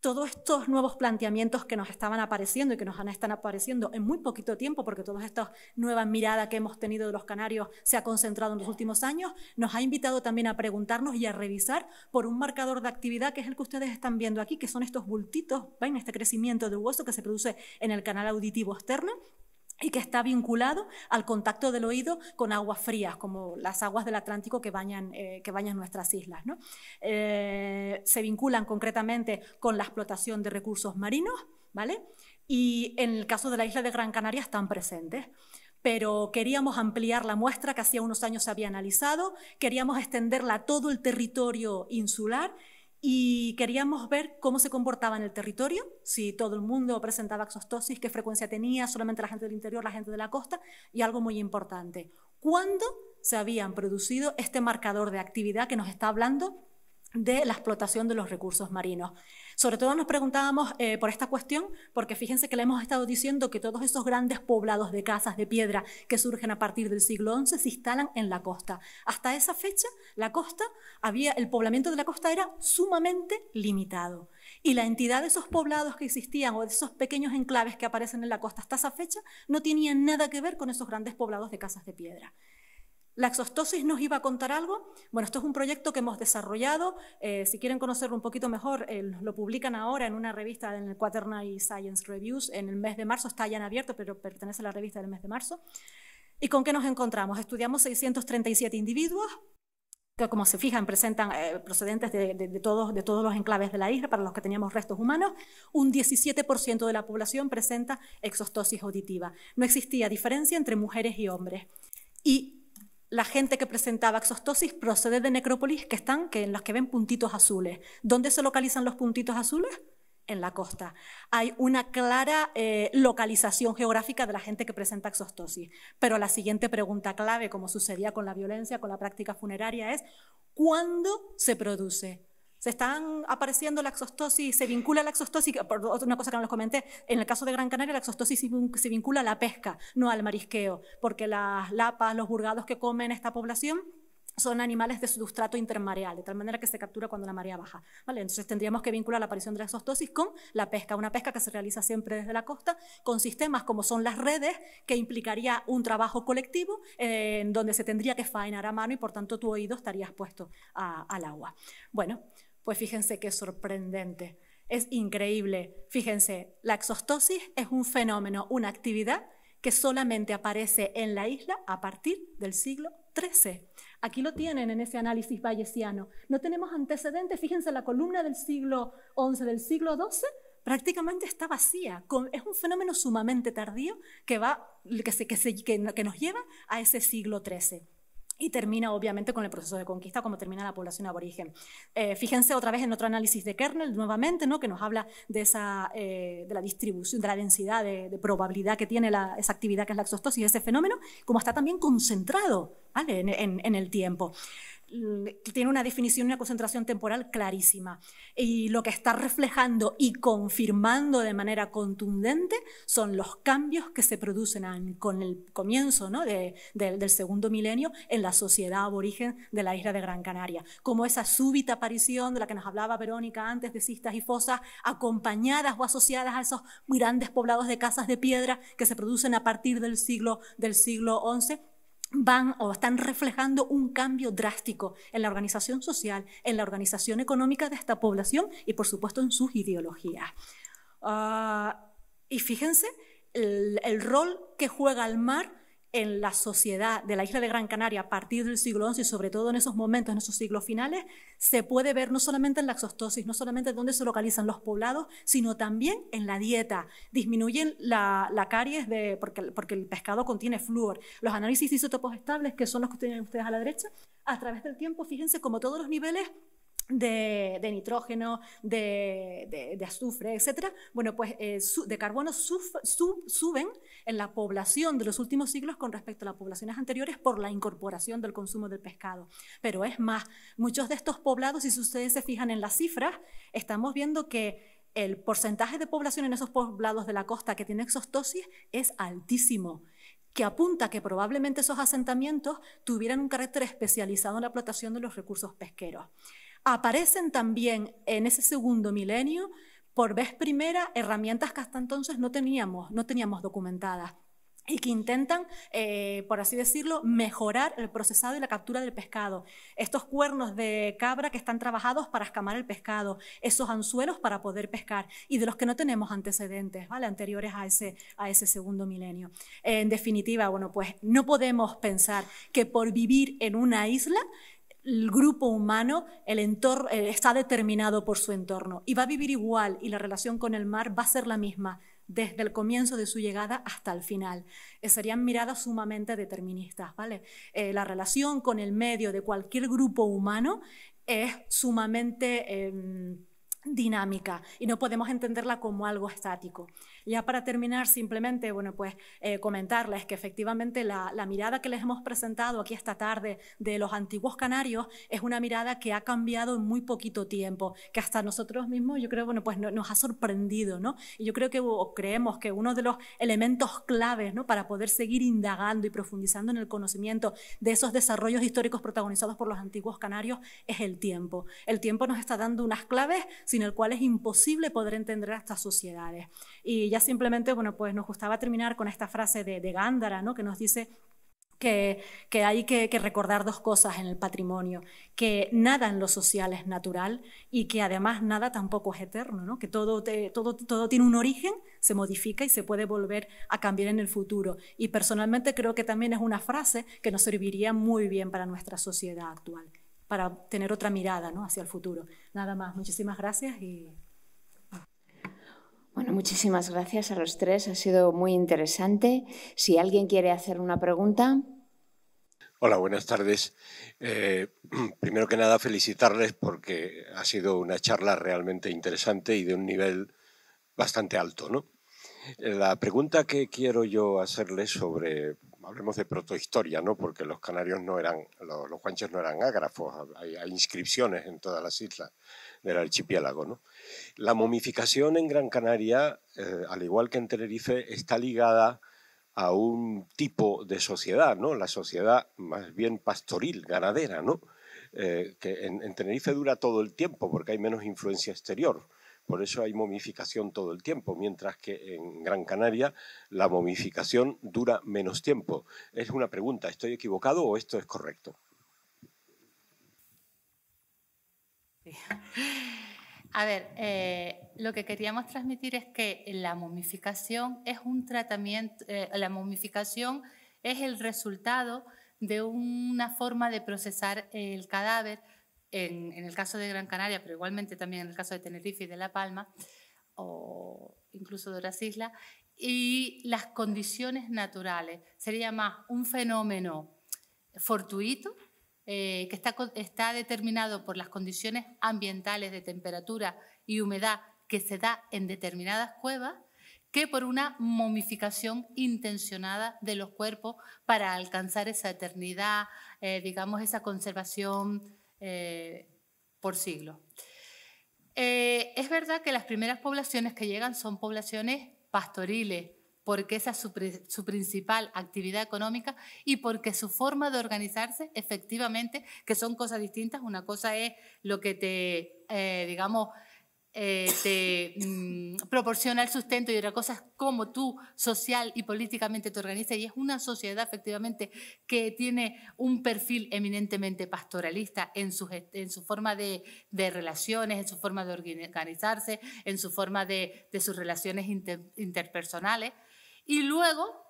todos estos nuevos planteamientos que nos estaban apareciendo y que nos han están apareciendo en muy poquito tiempo, porque toda esta nuevas miradas que hemos tenido de los canarios se ha concentrado en los últimos años, nos ha invitado también a preguntarnos y a revisar por un marcador de actividad que es el que ustedes están viendo aquí, que son estos bultitos, este crecimiento de hueso que se produce en el canal auditivo externo, y que está vinculado al contacto del oído con aguas frías, como las aguas del Atlántico que bañan, eh, que bañan nuestras islas. Eh, se vinculan concretamente con la explotación de recursos marinos, ¿vale? y en el caso de la isla de Gran Canaria están presentes pero queríamos ampliar la muestra que hacía unos años se había analizado, queríamos extenderla a todo el territorio insular y queríamos ver cómo se comportaba en el territorio, si todo el mundo presentaba exostosis, qué frecuencia tenía, solamente la gente del interior, la gente de la costa, y algo muy importante, cuándo se habían producido este marcador de actividad que nos está hablando de la explotación de los recursos marinos. Sobre todo nos preguntábamos eh, por esta cuestión, porque fíjense que le hemos estado diciendo que todos esos grandes poblados de casas de piedra que surgen a partir del siglo XI se instalan en la costa. Hasta esa fecha, la costa el poblamiento de la costa era sumamente limitado. Y la entidad de esos poblados que existían o de esos pequeños enclaves que aparecen en la costa hasta esa fecha no tenía nada que ver con esos grandes poblados de casas de piedra. ¿La exostosis nos iba a contar algo? Bueno, esto es un proyecto que hemos desarrollado. Eh, si quieren conocerlo un poquito mejor, eh, lo publican ahora en una revista en el Quaternary Science Reviews en el mes de marzo. Está ya en abierto, pero pertenece a la revista del mes de marzo. ¿Y con qué nos encontramos? Estudiamos 637 individuos que, como se fijan, presentan eh, procedentes de, todos, de todos los enclaves de la isla para los que teníamos restos humanos. Un 17% de la población presenta exostosis auditiva. No existía diferencia entre mujeres y hombres. Y la gente que presentaba exostosis procede de necrópolis que están, en las que ven puntitos azules. ¿Dónde se localizan los puntitos azules? En la costa. Hay una clara eh, localización geográfica de la gente que presenta exostosis. Pero la siguiente pregunta clave, como sucedía con la violencia, con la práctica funeraria, es ¿cuándo se produce? Se están apareciendo la exostosis, se vincula la exostosis, por una cosa que no les comenté, en el caso de Gran Canaria la exostosis se vincula a la pesca, no al marisqueo, porque las lapas, los burgados que comen esta población son animales de sustrato intermareal, de tal manera que se captura cuando la marea baja. ¿vale? Entonces tendríamos que vincular la aparición de la exostosis con la pesca, una pesca que se realiza siempre desde la costa, con sistemas como son las redes, que implicaría un trabajo colectivo eh, en donde se tendría que faenar a mano y por tanto tu oído estaría expuesto al agua. Bueno, pues fíjense qué sorprendente. Es increíble. Fíjense, la exostosis es un fenómeno, una actividad que solamente aparece en la isla a partir del siglo XIII. Aquí lo tienen en ese análisis bayesiano. No tenemos antecedentes, fíjense, la columna del siglo XI, del siglo XII, prácticamente está vacía. Es un fenómeno sumamente tardío que, va, que, que nos lleva a ese siglo XIII y termina obviamente con el proceso de conquista como termina la población aborigen. Eh, fíjense otra vez en otro análisis de Kernel nuevamente, que nos habla eh, de, la distribución, de la densidad de, probabilidad que tiene esa actividad que es la exostosis, ese fenómeno, como está también concentrado ¿vale? en el tiempo. Mm, tiene una definición y una concentración temporal clarísima. Y lo que está reflejando y confirmando de manera contundente son los cambios que se producen con el comienzo del segundo milenio en la sociedad aborigen de la isla de Gran Canaria. Como esa súbita aparición de la que nos hablaba Verónica antes de cistas y fosas, acompañadas o asociadas a esos grandes poblados de casas de piedra que se producen a partir del siglo, del siglo XI, van o están reflejando un cambio drástico en la organización social, en la organización económica de esta población y por supuesto en sus ideologías. Ah, y fíjense el rol que juega el mar en la sociedad de la isla de Gran Canaria a partir del siglo XI y sobre todo en esos momentos, en esos siglos finales, se puede ver no solamente en la exostosis, no solamente dónde se localizan los poblados, sino también en la dieta. Disminuyen la, caries porque, el pescado contiene flúor. Los análisis de isótopos estables, que son los que tienen ustedes a la derecha, a través del tiempo, fíjense como todos los niveles de, nitrógeno, de, azufre, etcétera, bueno, pues eh, de carbono suben en la población de los últimos siglos con respecto a las poblaciones anteriores por la incorporación del consumo del pescado. Pero es más, muchos de estos poblados, si ustedes se fijan en las cifras, estamos viendo que el porcentaje de población en esos poblados de la costa que tiene exostosis es altísimo que apunta que probablemente esos asentamientos tuvieran un carácter especializado en la explotación de los recursos pesqueros aparecen también en ese segundo milenio por vez primera herramientas que hasta entonces no teníamos, no teníamos documentadas y que intentan, eh, por así decirlo, mejorar el procesado y la captura del pescado. Estos cuernos de cabra que están trabajados para escamar el pescado, esos anzuelos para poder pescar y de los que no tenemos antecedentes, ¿vale? Anteriores a ese, a ese segundo milenio. En definitiva, bueno, pues no podemos pensar que por vivir en una isla el grupo humano eh, está determinado por su entorno y va a vivir igual y la relación con el mar va a ser la misma desde el comienzo de su llegada hasta el final. Eh, serían miradas sumamente deterministas, ¿vale? Eh, la relación con el medio de cualquier grupo humano es sumamente... Em, dinámica y no podemos entenderla como algo estático. Ya para terminar, simplemente, bueno, pues eh, comentarles que efectivamente la, mirada que les hemos presentado aquí esta tarde de los antiguos canarios es una mirada que ha cambiado en muy poquito tiempo, que hasta nosotros mismos, yo creo, bueno, pues nos ha sorprendido, ¿no? Y yo creo que creemos que uno de los elementos claves, ¿no? Para poder seguir indagando y profundizando en el conocimiento de esos desarrollos históricos protagonizados por los antiguos canarios es el tiempo. El tiempo nos está dando unas claves, sin el cual es imposible poder entender a estas sociedades. Y ya simplemente, bueno, pues nos gustaba terminar con esta frase de, Gándara, ¿no? que nos dice que, hay que, recordar dos cosas en el patrimonio, que nada en lo social es natural y que además nada tampoco es eterno, ¿no? que todo tiene un origen, se modifica y se puede volver a cambiar en el futuro. Y personalmente creo que también es una frase que nos serviría muy bien para nuestra sociedad actual para tener otra mirada ¿no? hacia el futuro. Nada más, muchísimas gracias y... Bueno, muchísimas gracias a los tres, ha sido muy interesante. Si alguien quiere hacer una pregunta. Hola, buenas tardes. Eh, *clears throat* primero que nada, felicitarles porque ha sido una charla realmente interesante y de un nivel bastante alto. ¿no? Eh, la pregunta que quiero yo hacerles sobre hablemos de protohistoria, ¿no? porque los canarios no eran, los, no eran ágrafos, hay, inscripciones en todas las islas del archipiélago. ¿no? La momificación en Gran Canaria, eh, al igual que en Tenerife, está ligada a un tipo de sociedad, ¿no? la sociedad más bien pastoril, ganadera, ¿no? Eh, que en, Tenerife dura todo el tiempo porque hay menos influencia exterior. Por eso hay momificación todo el tiempo, mientras que en Gran Canaria la momificación dura menos tiempo. Es una pregunta, ¿estoy equivocado o esto es correcto? A ver, eh, lo que queríamos transmitir es que la momificación es un tratamiento, eh, la momificación es el resultado de una forma de procesar el cadáver en, el caso de Gran Canaria, pero igualmente también en el caso de Tenerife y de La Palma, o incluso de otras islas, y las condiciones naturales. Sería más un fenómeno fortuito, eh, que está, determinado por las condiciones ambientales de temperatura y humedad que se da en determinadas cuevas, que por una momificación intencionada de los cuerpos para alcanzar esa eternidad, eh, digamos, esa conservación eh, por siglo. Eh, es verdad que las primeras poblaciones que llegan son poblaciones pastoriles, porque esa es su, principal actividad económica y porque su forma de organizarse, efectivamente, que son cosas distintas. Una cosa es lo que te, eh, digamos, eh, te mm, proporciona el sustento y otra cosa como tú social y políticamente te organizas. Y es una sociedad efectivamente que tiene un perfil eminentemente pastoralista en su, en su forma de, relaciones, en su forma de organizarse, en su forma de, sus relaciones interpersonales. Y luego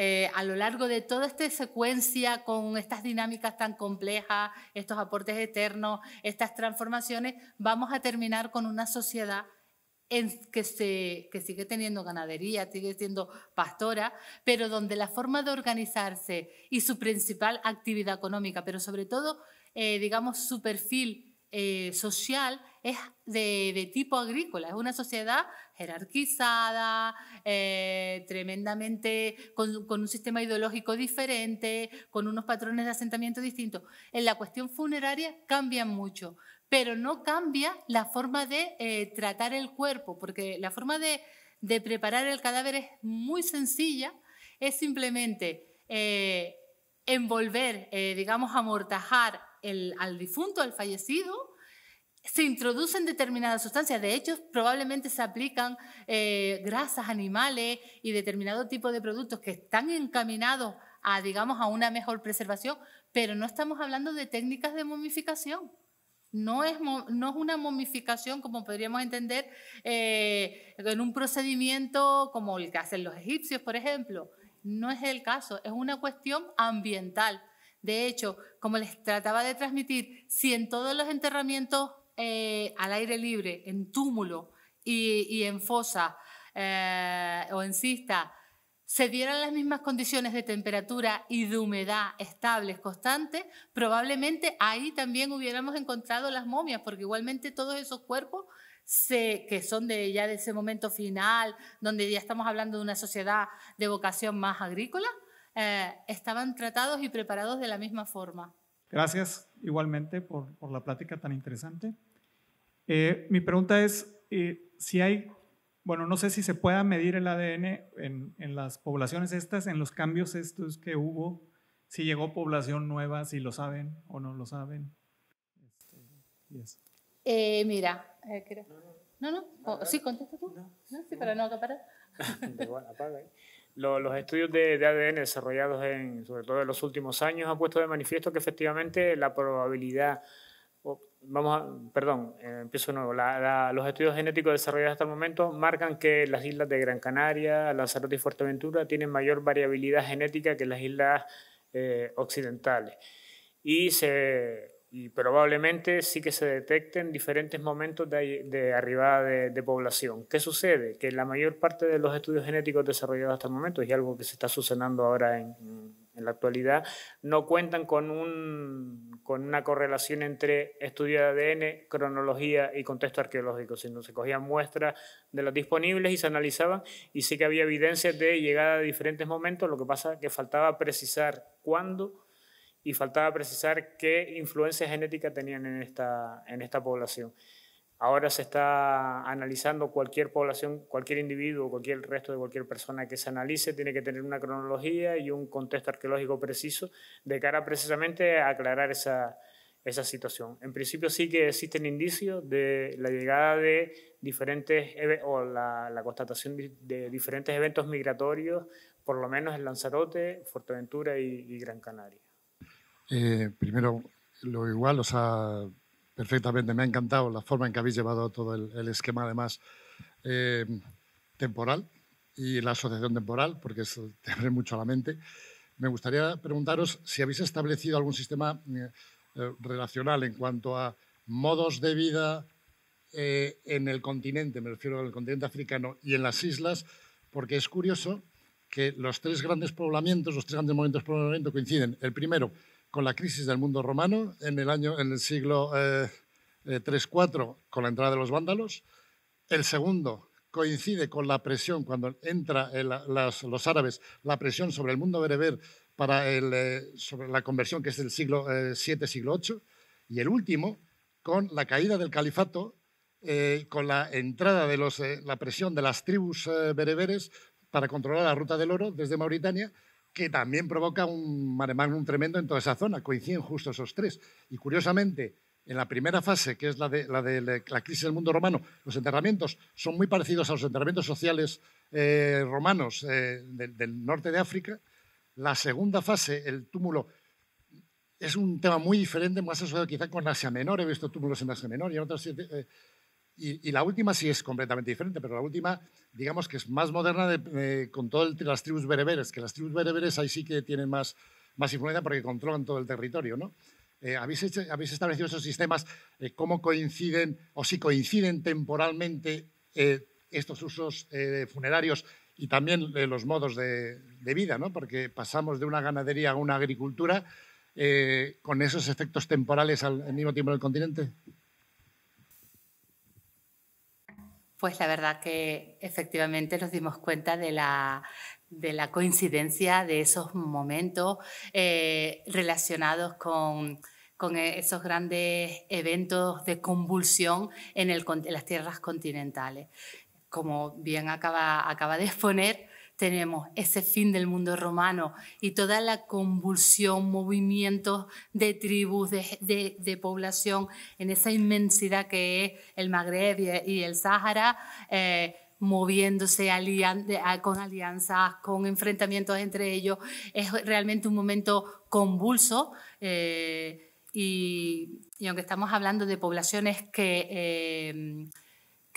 eh, a lo largo de toda esta secuencia con estas dinámicas tan complejas, estos aportes eternos, estas transformaciones, vamos a terminar con una sociedad que, sigue teniendo ganadería, sigue siendo pastora, pero donde la forma de organizarse y su principal actividad económica, pero sobre todo, eh, digamos, su perfil eh, social, es de, tipo agrícola, es una sociedad jerarquizada, eh, tremendamente con, un sistema ideológico diferente, con unos patrones de asentamiento distintos. En la cuestión funeraria cambia mucho, pero no cambia la forma de eh, tratar el cuerpo, porque la forma de, preparar el cadáver es muy sencilla, es simplemente eh, envolver, digamos, amortajar al difunto, al fallecido, se introducen determinadas sustancias. De hecho, probablemente se aplican eh, grasas animales y determinado tipo de productos que están encaminados a, digamos, a una mejor preservación, pero no estamos hablando de técnicas de momificación. No es, una momificación como podríamos entender eh, en un procedimiento como el que hacen los egipcios, por ejemplo. No es el caso, es una cuestión ambiental. De hecho, como les trataba de transmitir, si en todos los enterramientos eh, al aire libre, en túmulo y, en fosa eh, o en cista, se dieran las mismas condiciones de temperatura y de humedad estables, constantes, probablemente ahí también hubiéramos encontrado las momias, porque igualmente todos esos cuerpos que son de ya de ese momento final, donde ya estamos hablando de una sociedad de vocación más agrícola, eh, estaban tratados y preparados de la misma forma. Gracias igualmente por la plática tan interesante. Eh, mi pregunta es eh, si hay, bueno, no sé si se pueda medir el ADN en, las poblaciones estas, en los cambios estos que hubo, si llegó población nueva, si lo saben o no lo saben. mira, No, no, sí, contesta tú. No, sí, pero no para. *laughs* Los, estudios de, de, ADN desarrollados en, sobre todo en los últimos años han puesto de manifiesto que efectivamente la probabilidad vamos a, perdón, eh, empiezo de nuevo. los estudios genéticos desarrollados hasta el momento marcan que las islas de Gran Canaria, Lanzarote y Fuerteventura tienen mayor variabilidad genética que las islas eh, occidentales. Y, probablemente sí que se detecten diferentes momentos de, arribada de, de, población. ¿Qué sucede? Que la mayor parte de los estudios genéticos desarrollados hasta el momento, y algo que se está sucediendo ahora en, en la actualidad no cuentan con, un, una correlación entre estudio de ADN, cronología y contexto arqueológico, sino se cogían muestras de las disponibles y se analizaban y sí que había evidencias de llegada a diferentes momentos, lo que pasa que faltaba precisar cuándo y faltaba precisar qué influencia genética tenían esta, en esta población. Ahora se está analizando cualquier población, cualquier individuo, cualquier resto de cualquier persona que se analice, tiene que tener una cronología y un contexto arqueológico preciso de cara precisamente a aclarar esa, esa situación. En principio sí que existen indicios de la llegada de diferentes, o la, la constatación de diferentes eventos migratorios, por lo menos en Lanzarote, Fuerteventura y, Gran Canaria. Eh, primero, lo igual, o sea perfectamente. Me ha encantado la forma en que habéis llevado todo el, esquema, además, eh, temporal y la asociación temporal, porque eso *laughs* te abre mucho a la mente. Me gustaría preguntaros si habéis establecido algún sistema eh, eh, relacional en cuanto a modos de vida en el continente, me refiero al continente africano y en las islas, porque es curioso que los tres grandes poblamientos, los tres grandes momentos de poblamiento coinciden. El primero, con la crisis del mundo romano en el, en el siglo eh, eh, 3 con la entrada de los vándalos. El segundo coincide con la presión, cuando entran eh, los árabes, la presión sobre el mundo bereber para eh, sobre la conversión, que es del siglo VII, eh, siglo VIII. Y el último, con la caída del califato, con la entrada de la presión de las tribus bereberes para controlar la ruta del oro desde Mauritania que también provoca un mare magnum tremendo en toda esa zona. Coinciden justo esos tres. Y curiosamente, en la primera fase, que es la de la, crisis del mundo romano, los enterramientos son muy parecidos a los enterramientos sociales eh, romanos eh, del, norte de África. La segunda fase, el túmulo, es un tema muy diferente, más asociado quizá con Asia Menor. He visto túmulos en Asia Menor y en otras eh, y, la última sí es completamente diferente, pero la última, digamos que es más moderna eh, con todas las tribus bereberes, que las tribus bereberes ahí sí que tienen más, más influencia porque controlan todo el territorio, ¿no? Eh, ¿habéis, establecido esos sistemas? Eh, ¿Cómo coinciden o si coinciden temporalmente estos usos funerarios y también los modos de, vida? ¿no? Porque pasamos de una ganadería a una agricultura con esos efectos temporales al, al mismo tiempo en el continente. Pues la verdad que efectivamente nos dimos cuenta de la, coincidencia de esos momentos eh, relacionados con, esos grandes eventos de convulsión en, el, las tierras continentales. Como bien acaba, acaba de exponer, tenemos ese fin del mundo romano y toda la convulsión, movimientos de tribus, de, población, en esa inmensidad que es el Magreb y el Sáhara, eh, moviéndose con alianzas, con enfrentamientos entre ellos. Es realmente un momento convulso. Eh, y, aunque estamos hablando de poblaciones que eh,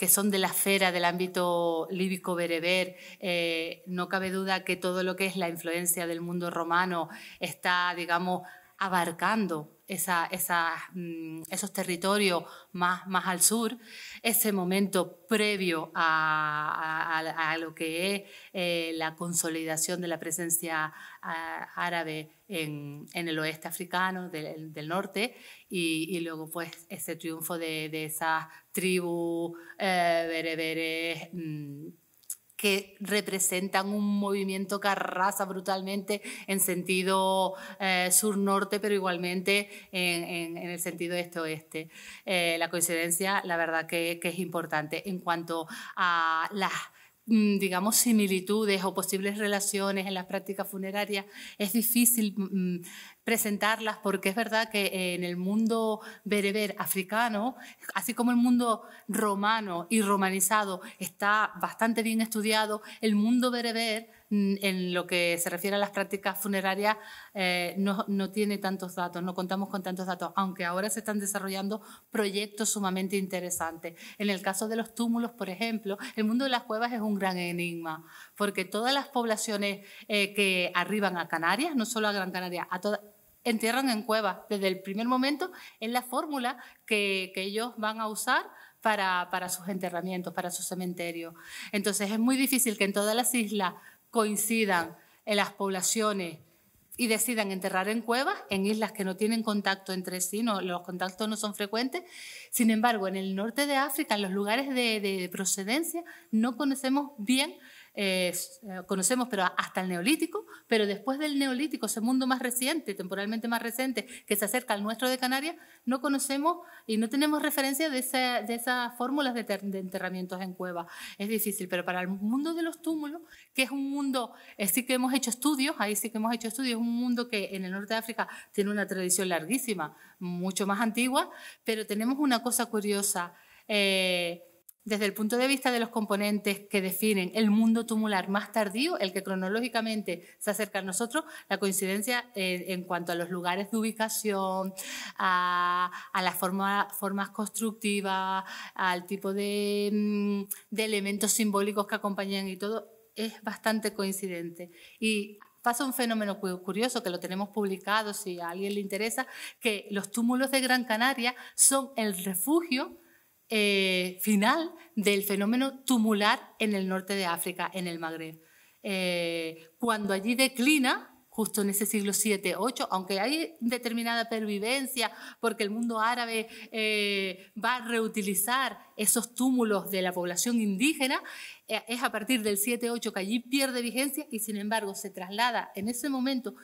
que son de la esfera del ámbito líbico bereber, eh, no cabe duda que todo lo que es la influencia del mundo romano está, digamos, abarcando mm, esos territorios más, más, al sur, ese momento previo a, lo que es eh, la consolidación de la presencia ah, árabe en, el oeste africano, del, del norte, y, luego pues ese triunfo de, de esas tribus eh, bereberes mm, que representan un movimiento que arrasa brutalmente en sentido eh, sur-norte, pero igualmente en, el sentido este-oeste. Eh, la coincidencia, la verdad que, que es importante. En cuanto a las Mm, digamos, similitudes o posibles relaciones en las prácticas funerarias, es difícil mm, presentarlas porque es verdad que en el mundo bereber africano, así como el mundo romano y romanizado está bastante bien estudiado, el mundo bereber Mm, en lo que se refiere a las prácticas funerarias eh, no, tiene tantos datos, no contamos con tantos datos, aunque ahora se están desarrollando proyectos sumamente interesantes. En el caso de los túmulos, por ejemplo, el mundo de las cuevas es un gran enigma, porque todas las poblaciones eh, que arriban a Canarias, no solo a Gran Canaria, entierran en cuevas desde el primer momento, es la fórmula que, ellos van a usar para, para, sus enterramientos, para sus cementerios. Entonces es muy difícil que en todas las islas coincidan en las poblaciones y decidan enterrar en cuevas, en islas que no tienen contacto entre sí, los contactos no son frecuentes. Sin embargo, en el norte de África, en los lugares de, de procedencia, no conocemos bien eh, eh, conocemos, pero hasta el neolítico, pero después del neolítico, ese mundo más reciente, temporalmente más reciente, que se acerca al nuestro de Canarias, no conocemos y no tenemos referencia de, esas fórmulas de, enterramientos en cuevas. Es difícil, pero para el mundo de los túmulos, que es un mundo, eh, sí que hemos hecho estudios, ahí sí que hemos hecho estudios, es un mundo que en el norte de África tiene una tradición larguísima, mucho más antigua, pero tenemos una cosa curiosa. Desde el punto de vista de los componentes que definen el mundo tumular más tardío, el que cronológicamente se acerca a nosotros, la coincidencia en, cuanto a los lugares de ubicación, a, las formas constructivas, al tipo de, mm, de elementos simbólicos que acompañan y todo, es bastante coincidente. Y pasa un fenómeno curioso que lo tenemos publicado si a alguien le interesa, que los túmulos de Gran Canaria son el refugio eh, final del fenómeno tumular en el norte de África, en el Magreb. Eh, cuando allí declina, justo en ese siglo VII-VIII, aunque hay determinada pervivencia, porque el mundo árabe eh, va a reutilizar esos túmulos de la población indígena, es a partir del 7-8 que allí pierde vigencia y sin embargo se traslada en ese momento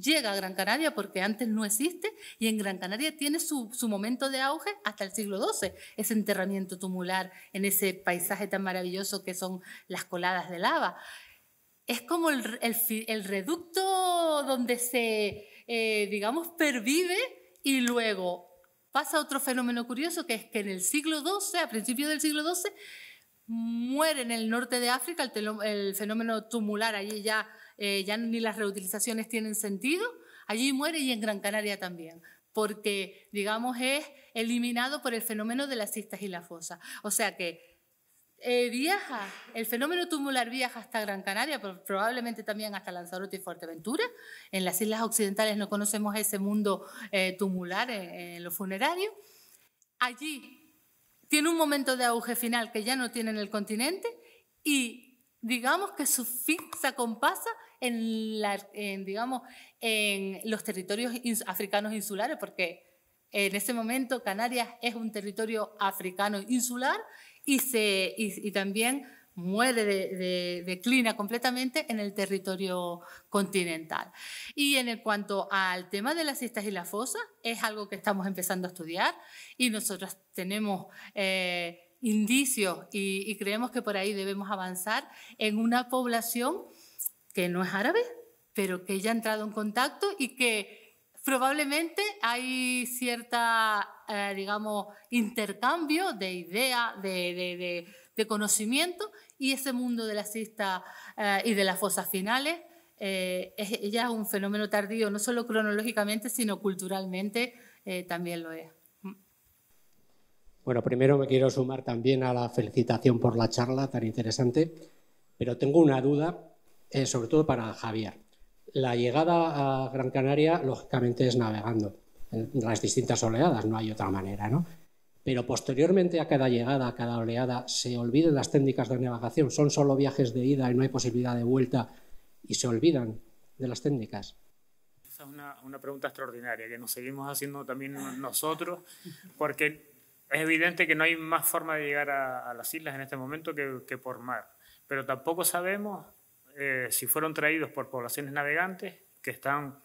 llega a Gran Canaria porque antes no existe y en Gran Canaria tiene su, momento de auge hasta el siglo XII, ese enterramiento tumular en ese paisaje tan maravilloso que son las coladas de lava. Es como el, reducto donde se, eh, digamos, pervive y luego pasa otro fenómeno curioso que es que en el siglo XII, a principios del siglo XII, muere en el norte de África el, el fenómeno tumular allí ya eh, ya ni las reutilizaciones tienen sentido, allí muere y en Gran Canaria también porque, digamos, es eliminado por el fenómeno de las cistas y la fosa. O sea que eh, viaja, el fenómeno tumular viaja hasta Gran Canaria, probablemente también hasta Lanzarote y Fuerteventura. En las islas occidentales no conocemos ese mundo eh, tumular en, lo funerario. Allí tiene un momento de auge final que ya no tiene en el continente y digamos que su fin se acompasa en, la, digamos, en los territorios africanos insulares, porque en ese momento Canarias es un territorio africano insular y, se, y, también muere, de, declina completamente en el territorio continental. Y en cuanto al tema de las cistas y la fosa, es algo que estamos empezando a estudiar y nosotros tenemos eh, indicios y creemos que por ahí debemos avanzar en una población que no es árabe, pero que ya ha entrado en contacto y que probablemente hay cierta, eh, digamos, intercambio de ideas, de, de, conocimiento y ese mundo de la cista eh, y de las fosas finales. Eh, es, ya es un fenómeno tardío, no solo cronológicamente, sino culturalmente también lo es. Bueno, primero me quiero sumar también a la felicitación por la charla tan interesante, pero tengo una duda eh, sobre todo para Javier. La llegada a Gran Canaria, lógicamente, es navegando en las distintas oleadas, no hay otra manera, ¿no? Pero posteriormente a cada llegada, a cada oleada, se olviden las técnicas de navegación, son solo viajes de ida y no hay posibilidad de vuelta y se olvidan de las técnicas. Esa es una, una pregunta extraordinaria que nos seguimos haciendo también nosotros, porque es evidente que no hay más forma de llegar a, las islas en este momento que por mar, pero tampoco sabemos eh, si fueron traídos por poblaciones navegantes que están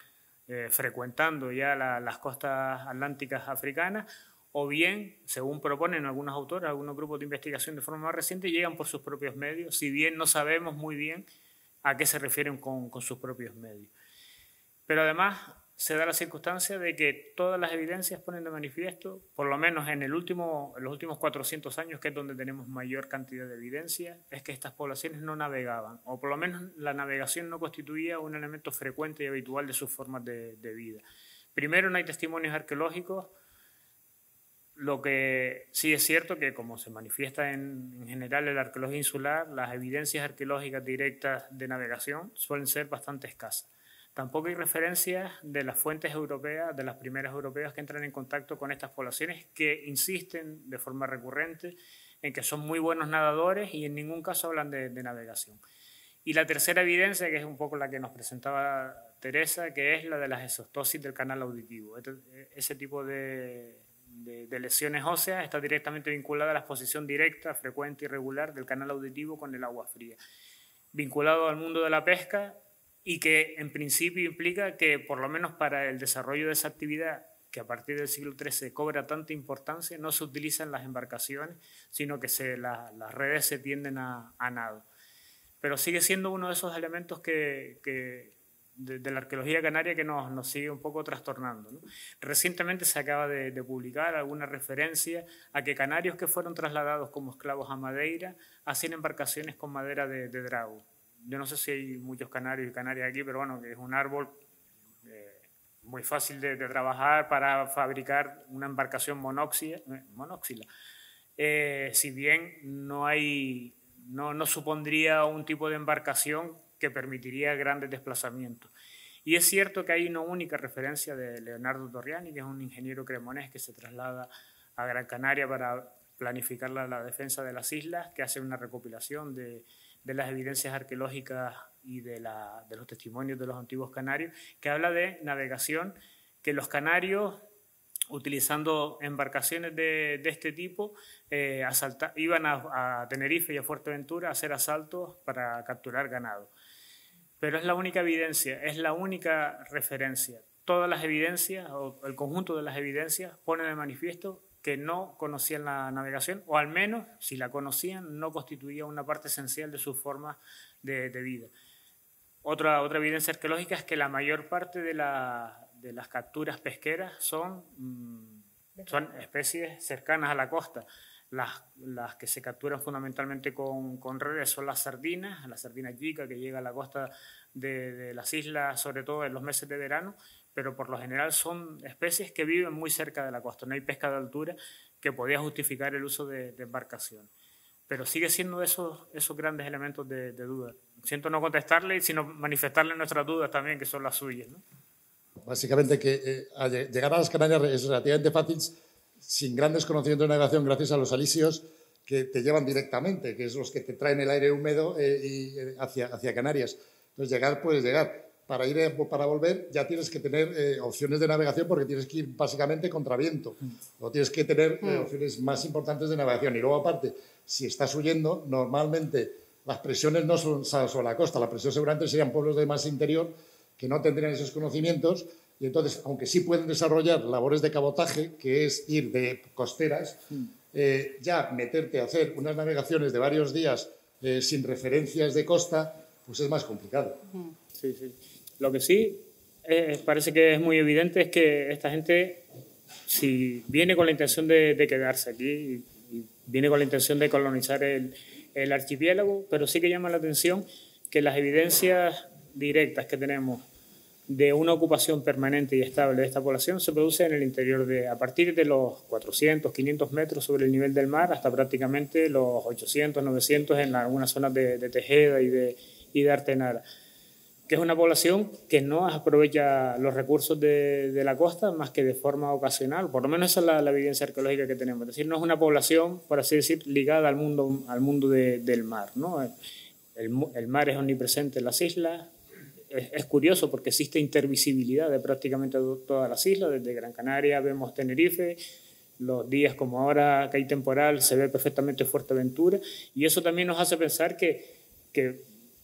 eh, frecuentando ya las costas atlánticas africanas, o bien, según proponen algunos autores, algunos grupos de investigación de forma más reciente, llegan por sus propios medios, si bien no sabemos muy bien a qué se refieren con sus propios medios. Pero además, se da la circunstancia de que todas las evidencias ponen de manifiesto, por lo menos en, los últimos 400 años, que es donde tenemos mayor cantidad de evidencia, es que estas poblaciones no navegaban, o por lo menos la navegación no constituía un elemento frecuente y habitual de sus formas de, vida. Primero, no hay testimonios arqueológicos, lo que sí es cierto que como se manifiesta en, en general en la arqueología insular, las evidencias arqueológicas directas de navegación suelen ser bastante escasas. Tampoco hay referencias de las fuentes europeas, de las primeras europeas que entran en contacto con estas poblaciones, que insisten de forma recurrente en que son muy buenos nadadores y en ningún caso hablan de, navegación. Y la tercera evidencia, que es un poco la que nos presentaba Teresa, que es la de las exostosis del canal auditivo. Este, ese tipo de, lesiones óseas está directamente vinculada a la exposición directa, frecuente y regular del canal auditivo con el agua fría. Vinculado al mundo de la pesca, y que en principio implica que por lo menos para el desarrollo de esa actividad que a partir del siglo XIII cobra tanta importancia, no se utilizan las embarcaciones, sino que las redes se tienden a, a, nado. Pero sigue siendo uno de esos elementos de, la arqueología canaria que nos, sigue un poco trastornando. Recientemente se acaba de, publicar alguna referencia a que canarios que fueron trasladados como esclavos a Madeira hacían embarcaciones con madera de, de drago yo no sé si hay muchos canarios y canarias aquí, pero bueno, que es un árbol eh, muy fácil de, trabajar para fabricar una embarcación monóxida, eh, monóxila. Eh, si bien no hay, no, supondría un tipo de embarcación que permitiría grandes desplazamientos. Y es cierto que hay una única referencia de Leonardo Torriani, que es un ingeniero cremonés que se traslada a Gran Canaria para planificar la defensa de las islas, que hace una recopilación de, de las evidencias arqueológicas y de, los testimonios de los antiguos canarios, que habla de navegación, que los canarios utilizando embarcaciones de, este tipo, eh, iban a, Tenerife y a Fuerteventura a hacer asaltos para capturar ganado. Pero es la única evidencia, es la única referencia. Todas las evidencias, o el conjunto de las evidencias, ponen de manifiesto que no conocían la navegación, o al menos, si la conocían, no constituía una parte esencial de su forma de, vida. Otra, evidencia arqueológica es que la mayor parte de, las capturas pesqueras son, mm, son especies cercanas a la costa. Las, que se capturan fundamentalmente con, redes son las sardinas, la sardina chica que llega a la costa de, de, las islas, sobre todo en los meses de verano, pero por lo general son especies que viven muy cerca de la costa. No hay pesca de altura que podía justificar el uso de, embarcación. Pero sigue siendo esos, esos grandes elementos de, duda. Siento no contestarle, sino manifestarle nuestras dudas también, que son las suyas. ¿no? Básicamente que eh, llegar a las Canarias es relativamente fácil sin grandes conocimientos de navegación gracias a los alisios que te llevan directamente, que es los que te traen el aire húmedo eh, y eh, hacia, hacia Canarias. Entonces llegar puedes llegar para ir eh, para volver ya tienes que tener eh, opciones de navegación porque tienes que ir básicamente contra viento. Mm. No tienes que tener eh, mm. opciones más importantes de navegación. Y luego aparte, si estás huyendo, normalmente las presiones no son sobre la costa, las presiones seguramente serían pueblos de más interior que no tendrían esos conocimientos. Y entonces, aunque sí pueden desarrollar labores de cabotaje, que es ir de costeras, mm. ya meterte a hacer unas navegaciones de varios días sin referencias de costa, pues es más complicado. Sí, sí. Lo que sí eh, parece que es muy evidente es que esta gente, si viene con la intención de, quedarse aquí, viene con la intención de colonizar el, archipiélago, pero sí que llama la atención que las evidencias directas que tenemos de una ocupación permanente y estable de esta población se produce en el interior de, a partir de los 400, 500 metros sobre el nivel del mar hasta prácticamente los 800, 900 en algunas zonas de, Tejeda y de, y de Artenara que es una población que no aprovecha los recursos de, la costa más que de forma ocasional, por lo menos esa es la, evidencia arqueológica que tenemos, es decir, no es una población, por así decir, ligada al mundo, al mundo del mar, ¿no? El, mar es omnipresente en las islas, es, curioso porque existe intervisibilidad de prácticamente todas las islas, desde Gran Canaria vemos Tenerife, los días como ahora que hay temporal se ve perfectamente Fuerteventura y eso también nos hace pensar que, que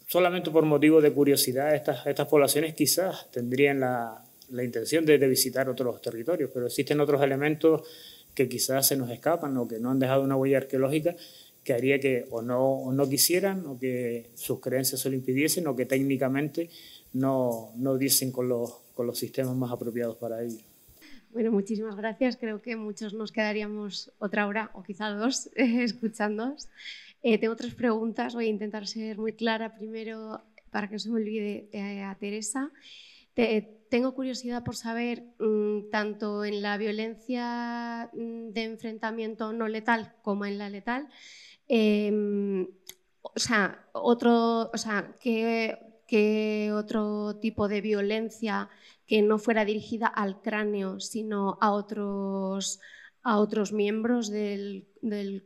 solamente por motivo de curiosidad, estas, estas poblaciones quizás tendrían la, la intención de, visitar otros territorios, pero existen otros elementos que quizás se nos escapan o que no han dejado una huella arqueológica que haría que o no, no quisieran o que sus creencias se lo impidiesen o que técnicamente no, no diesen con los, con los sistemas más apropiados para ello. Bueno, muchísimas gracias. Creo que muchos nos quedaríamos otra hora o quizá dos *laughs* eh, escuchándoos. Eh, tengo tres preguntas, voy a intentar ser muy clara. Primero, para que no se me olvide, eh, a Teresa. Eh, tengo curiosidad por saber, mm, tanto en la violencia mm, de enfrentamiento no letal como en la letal, em, o sea, otro, o sea, ¿qué, qué otro tipo de violencia que no fuera dirigida al cráneo, sino a otros a otros miembros del,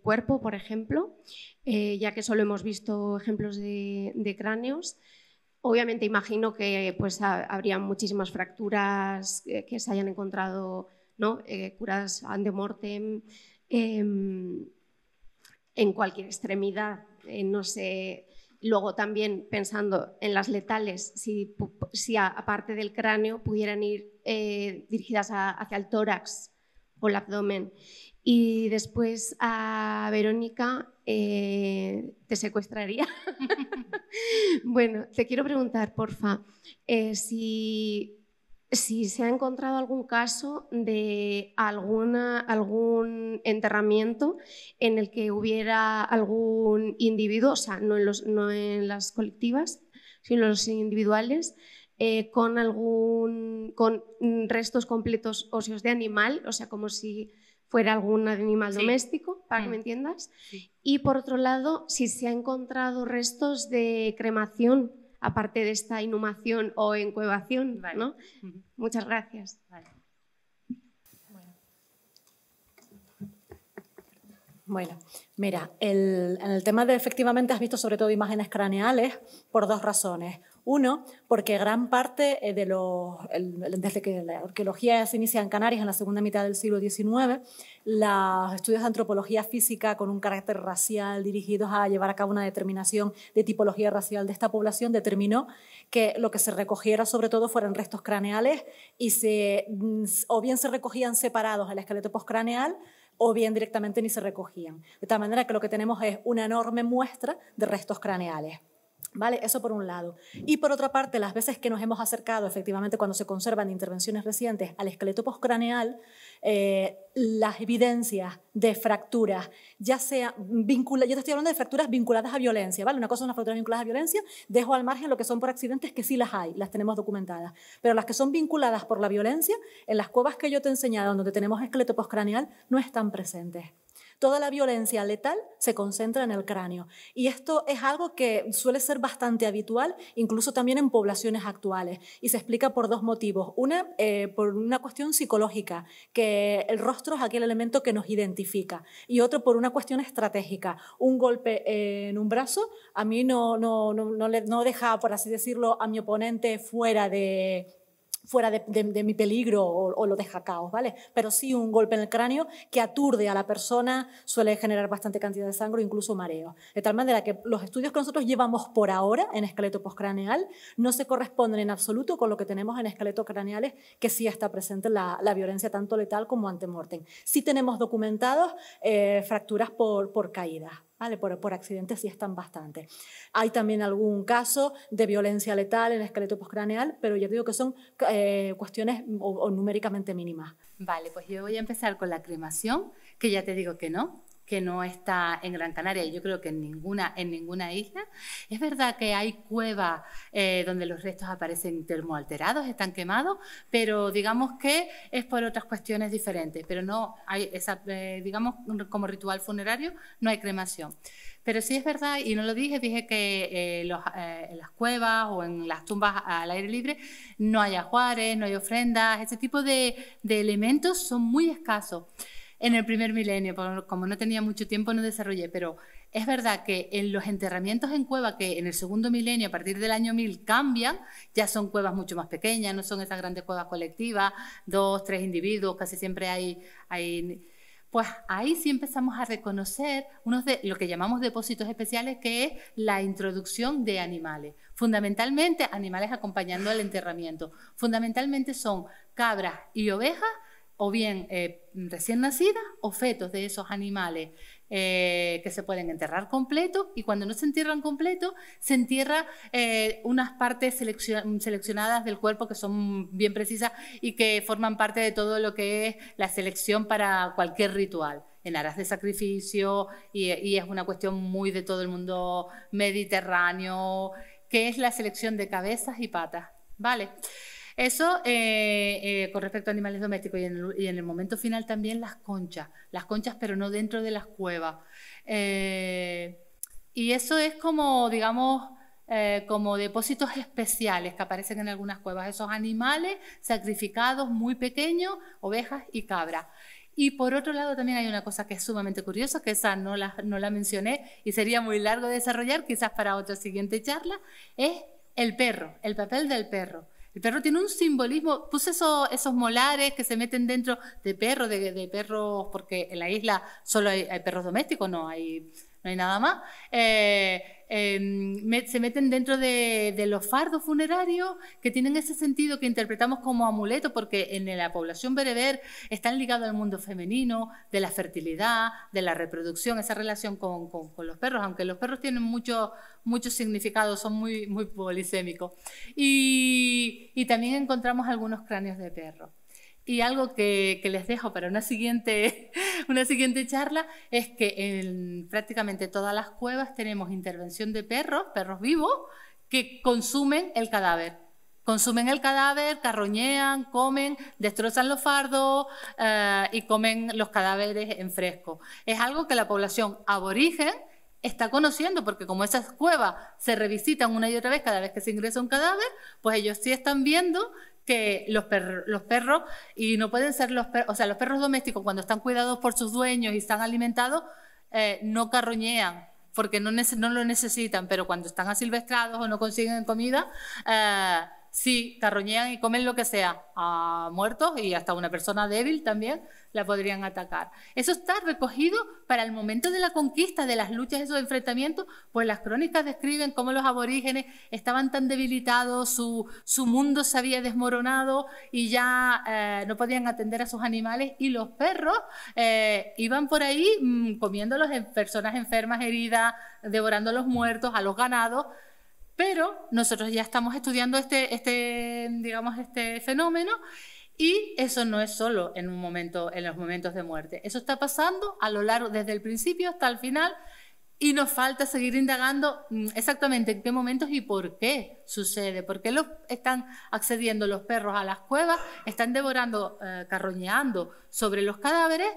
cuerpo, por ejemplo, eh, ya que solo hemos visto ejemplos de, cráneos. Obviamente imagino que pues, habría muchísimas fracturas que, se hayan encontrado eh, curas Eh, curadas ante mortem em, en cualquier extremidad, eh, no sé. Luego también pensando en las letales, si, aparte del cráneo pudieran ir dirigidas hacia el tórax o el abdomen. Y después a Verónica eh, te secuestraría. *laughs* bueno, te quiero preguntar, porfa, eh, si, si, se ha encontrado algún caso de alguna, algún enterramiento en el que hubiera algún individuo, o sea, no en, los, no en las colectivas, sino en los individuales, eh, con, algún, restos completos óseos de animal, o sea, como si fuera algún animal doméstico, para que mm. me entiendas. Y por otro lado, si se ha encontrado restos de cremación, aparte de esta inhumación o encuevación. Muchas gracias. Bueno, mira, en el tema de efectivamente has visto sobre todo imágenes craneales por dos razones. Uno, porque gran parte eh, de los, desde que la arqueología se inicia en Canarias en la segunda mitad del siglo XIX, los estudios de antropología física con un carácter racial dirigidos a llevar a cabo una determinación de tipología racial de esta población determinó que lo que se recogiera sobre todo fueran restos craneales y se, mm, o bien se recogían separados el esqueleto postcraneal o bien directamente ni se recogían. De tal manera que lo que tenemos es una enorme muestra de restos craneales. ¿Vale? Eso por un lado. Y por otra parte, las veces que nos hemos acercado, efectivamente, cuando se conservan intervenciones recientes al esqueleto postcraneal, eh, las evidencias de fracturas, ya sea vinculadas, yo te estoy hablando de fracturas vinculadas a violencia, ¿vale? Una cosa son las fracturas vinculadas a violencia, dejo al margen lo que son por accidentes, que sí las hay, las tenemos documentadas, pero las que son vinculadas por la violencia, en las cuevas que yo te he enseñado, donde tenemos esqueleto postcraneal, no están presentes toda la violencia letal se concentra en el cráneo. Y esto es algo que suele ser bastante habitual, incluso también en poblaciones actuales. Y se explica por dos motivos. Una, eh, por una cuestión psicológica, que el rostro es aquel elemento que nos identifica. Y otro, por una cuestión estratégica. Un golpe en un brazo a mí no, no, no deja, por así decirlo, a mi oponente fuera de, fuera de, mi peligro o, lo de jacaos, ¿vale? Pero sí un golpe en el cráneo que aturde a la persona, suele generar bastante cantidad de sangre o incluso mareo. De tal manera que los estudios que nosotros llevamos por ahora en esqueleto postcraneal no se corresponden en absoluto con lo que tenemos en esqueleto craneales, que sí está presente la, violencia tanto letal como antemortem. Sí tenemos documentados eh, fracturas por, por caídas. Por, por accidentes sí están bastante. Hay también algún caso de violencia letal en el esqueleto postcraneal, pero yo digo que son eh, cuestiones numéricamente mínimas. Vale, pues yo voy a empezar con la cremación, que ya te digo que no, que no está en Gran Canaria y yo creo que en ninguna, en ninguna isla. Es verdad que hay cuevas eh, donde los restos aparecen termoalterados, están quemados, pero digamos que es por otras cuestiones diferentes, pero no hay eh, digamos, como ritual funerario no hay cremación. Pero sí es verdad, y no lo dije, dije que eh, en las cuevas o en las tumbas al aire libre no hay ajuares, no hay ofrendas, ese tipo de, de elementos son muy escasos en el primer milenio, como no tenía mucho tiempo no desarrollé, pero es verdad que en los enterramientos en cueva que en el segundo milenio, a partir del año 1000, cambian, ya son cuevas mucho más pequeñas, no son esas grandes cuevas colectivas, dos, tres individuos, casi siempre hay... pues ahí sí empezamos a reconocer unos de lo que llamamos depósitos especiales, que es la introducción de animales. Fundamentalmente, animales acompañando al enterramiento. Fundamentalmente son cabras y ovejas o bien eh, recién nacidas o fetos de esos animales eh, que se pueden enterrar completos y cuando no se entierran completos se entierra eh, unas partes seleccionadas del cuerpo que son bien precisas y que forman parte de todo lo que es la selección para cualquier ritual en aras de sacrificio y, y es una cuestión muy de todo el mundo mediterráneo que es la selección de cabezas y patas vale eso eh, eh, con respecto a animales domésticos y en, el, momento final también las conchas, las conchas pero no dentro de las cuevas. Eh, y eso es como, digamos, como depósitos especiales que aparecen en algunas cuevas, esos animales sacrificados muy pequeños, ovejas y cabras. Y por otro lado también hay una cosa que es sumamente curiosa, que esa no la, no la mencioné y sería muy largo de desarrollar, quizás para otra siguiente charla, es el perro, el papel del perro. El perro tiene un simbolismo, puse esos molares que se meten dentro de perros, de, perros, porque en la isla solo hay, perros domésticos, no hay, hay nada más. Eh, Em, se meten dentro de, los fardos funerarios que tienen ese sentido que interpretamos como amuleto, porque en la población bereber están ligados al mundo femenino, de la fertilidad, de la reproducción, esa relación con, los perros, aunque los perros tienen mucho, mucho significado, son muy, polisémicos. Y, y también encontramos algunos cráneos de perros. Y algo que, les dejo para *laughs* una siguiente, charla es que en prácticamente todas las cuevas tenemos intervención de perros, perros vivos, que consumen el cadáver. Consumen el cadáver, carroñean, comen, destrozan los fardos eh, y comen los cadáveres en fresco. Es algo que la población aborigen está conociendo, porque como esas cuevas se revisitan una y otra vez cada vez que se ingresa un cadáver, pues ellos sí están viendo que los, perros, y no pueden ser los perros, o sea, los perros domésticos cuando están cuidados por sus dueños y están alimentados, eh, no carroñean porque no, no, lo necesitan, pero cuando están asilvestrados o no consiguen comida, eh, Sí, tarroñean y comen lo que sea, a muertos y hasta una persona débil también la podrían atacar. Eso está recogido para el momento de la conquista, de las luchas, esos enfrentamientos, pues las crónicas describen cómo los aborígenes estaban tan debilitados, su, mundo se había desmoronado y ya eh, no podían atender a sus animales y los perros eh, iban por ahí comiendo mm, comiéndolos en personas enfermas, heridas, devorando a los muertos, a los ganados. Pero nosotros ya estamos estudiando este, este, digamos, este fenómeno y eso no es solo en, un momento, en los momentos de muerte. Eso está pasando a lo largo, desde el principio hasta el final y nos falta seguir indagando mm, exactamente en qué momentos y por qué sucede, por qué están accediendo los perros a las cuevas, están devorando, carroñando eh, carroñeando sobre los cadáveres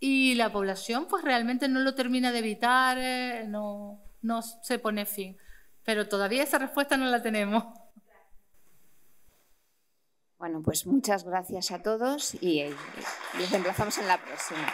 y la población pues realmente no lo termina de evitar, eh, no, no se pone fin pero todavía esa respuesta no la tenemos. Bueno, pues muchas gracias a todos y, eh, nos emplazamos en la próxima.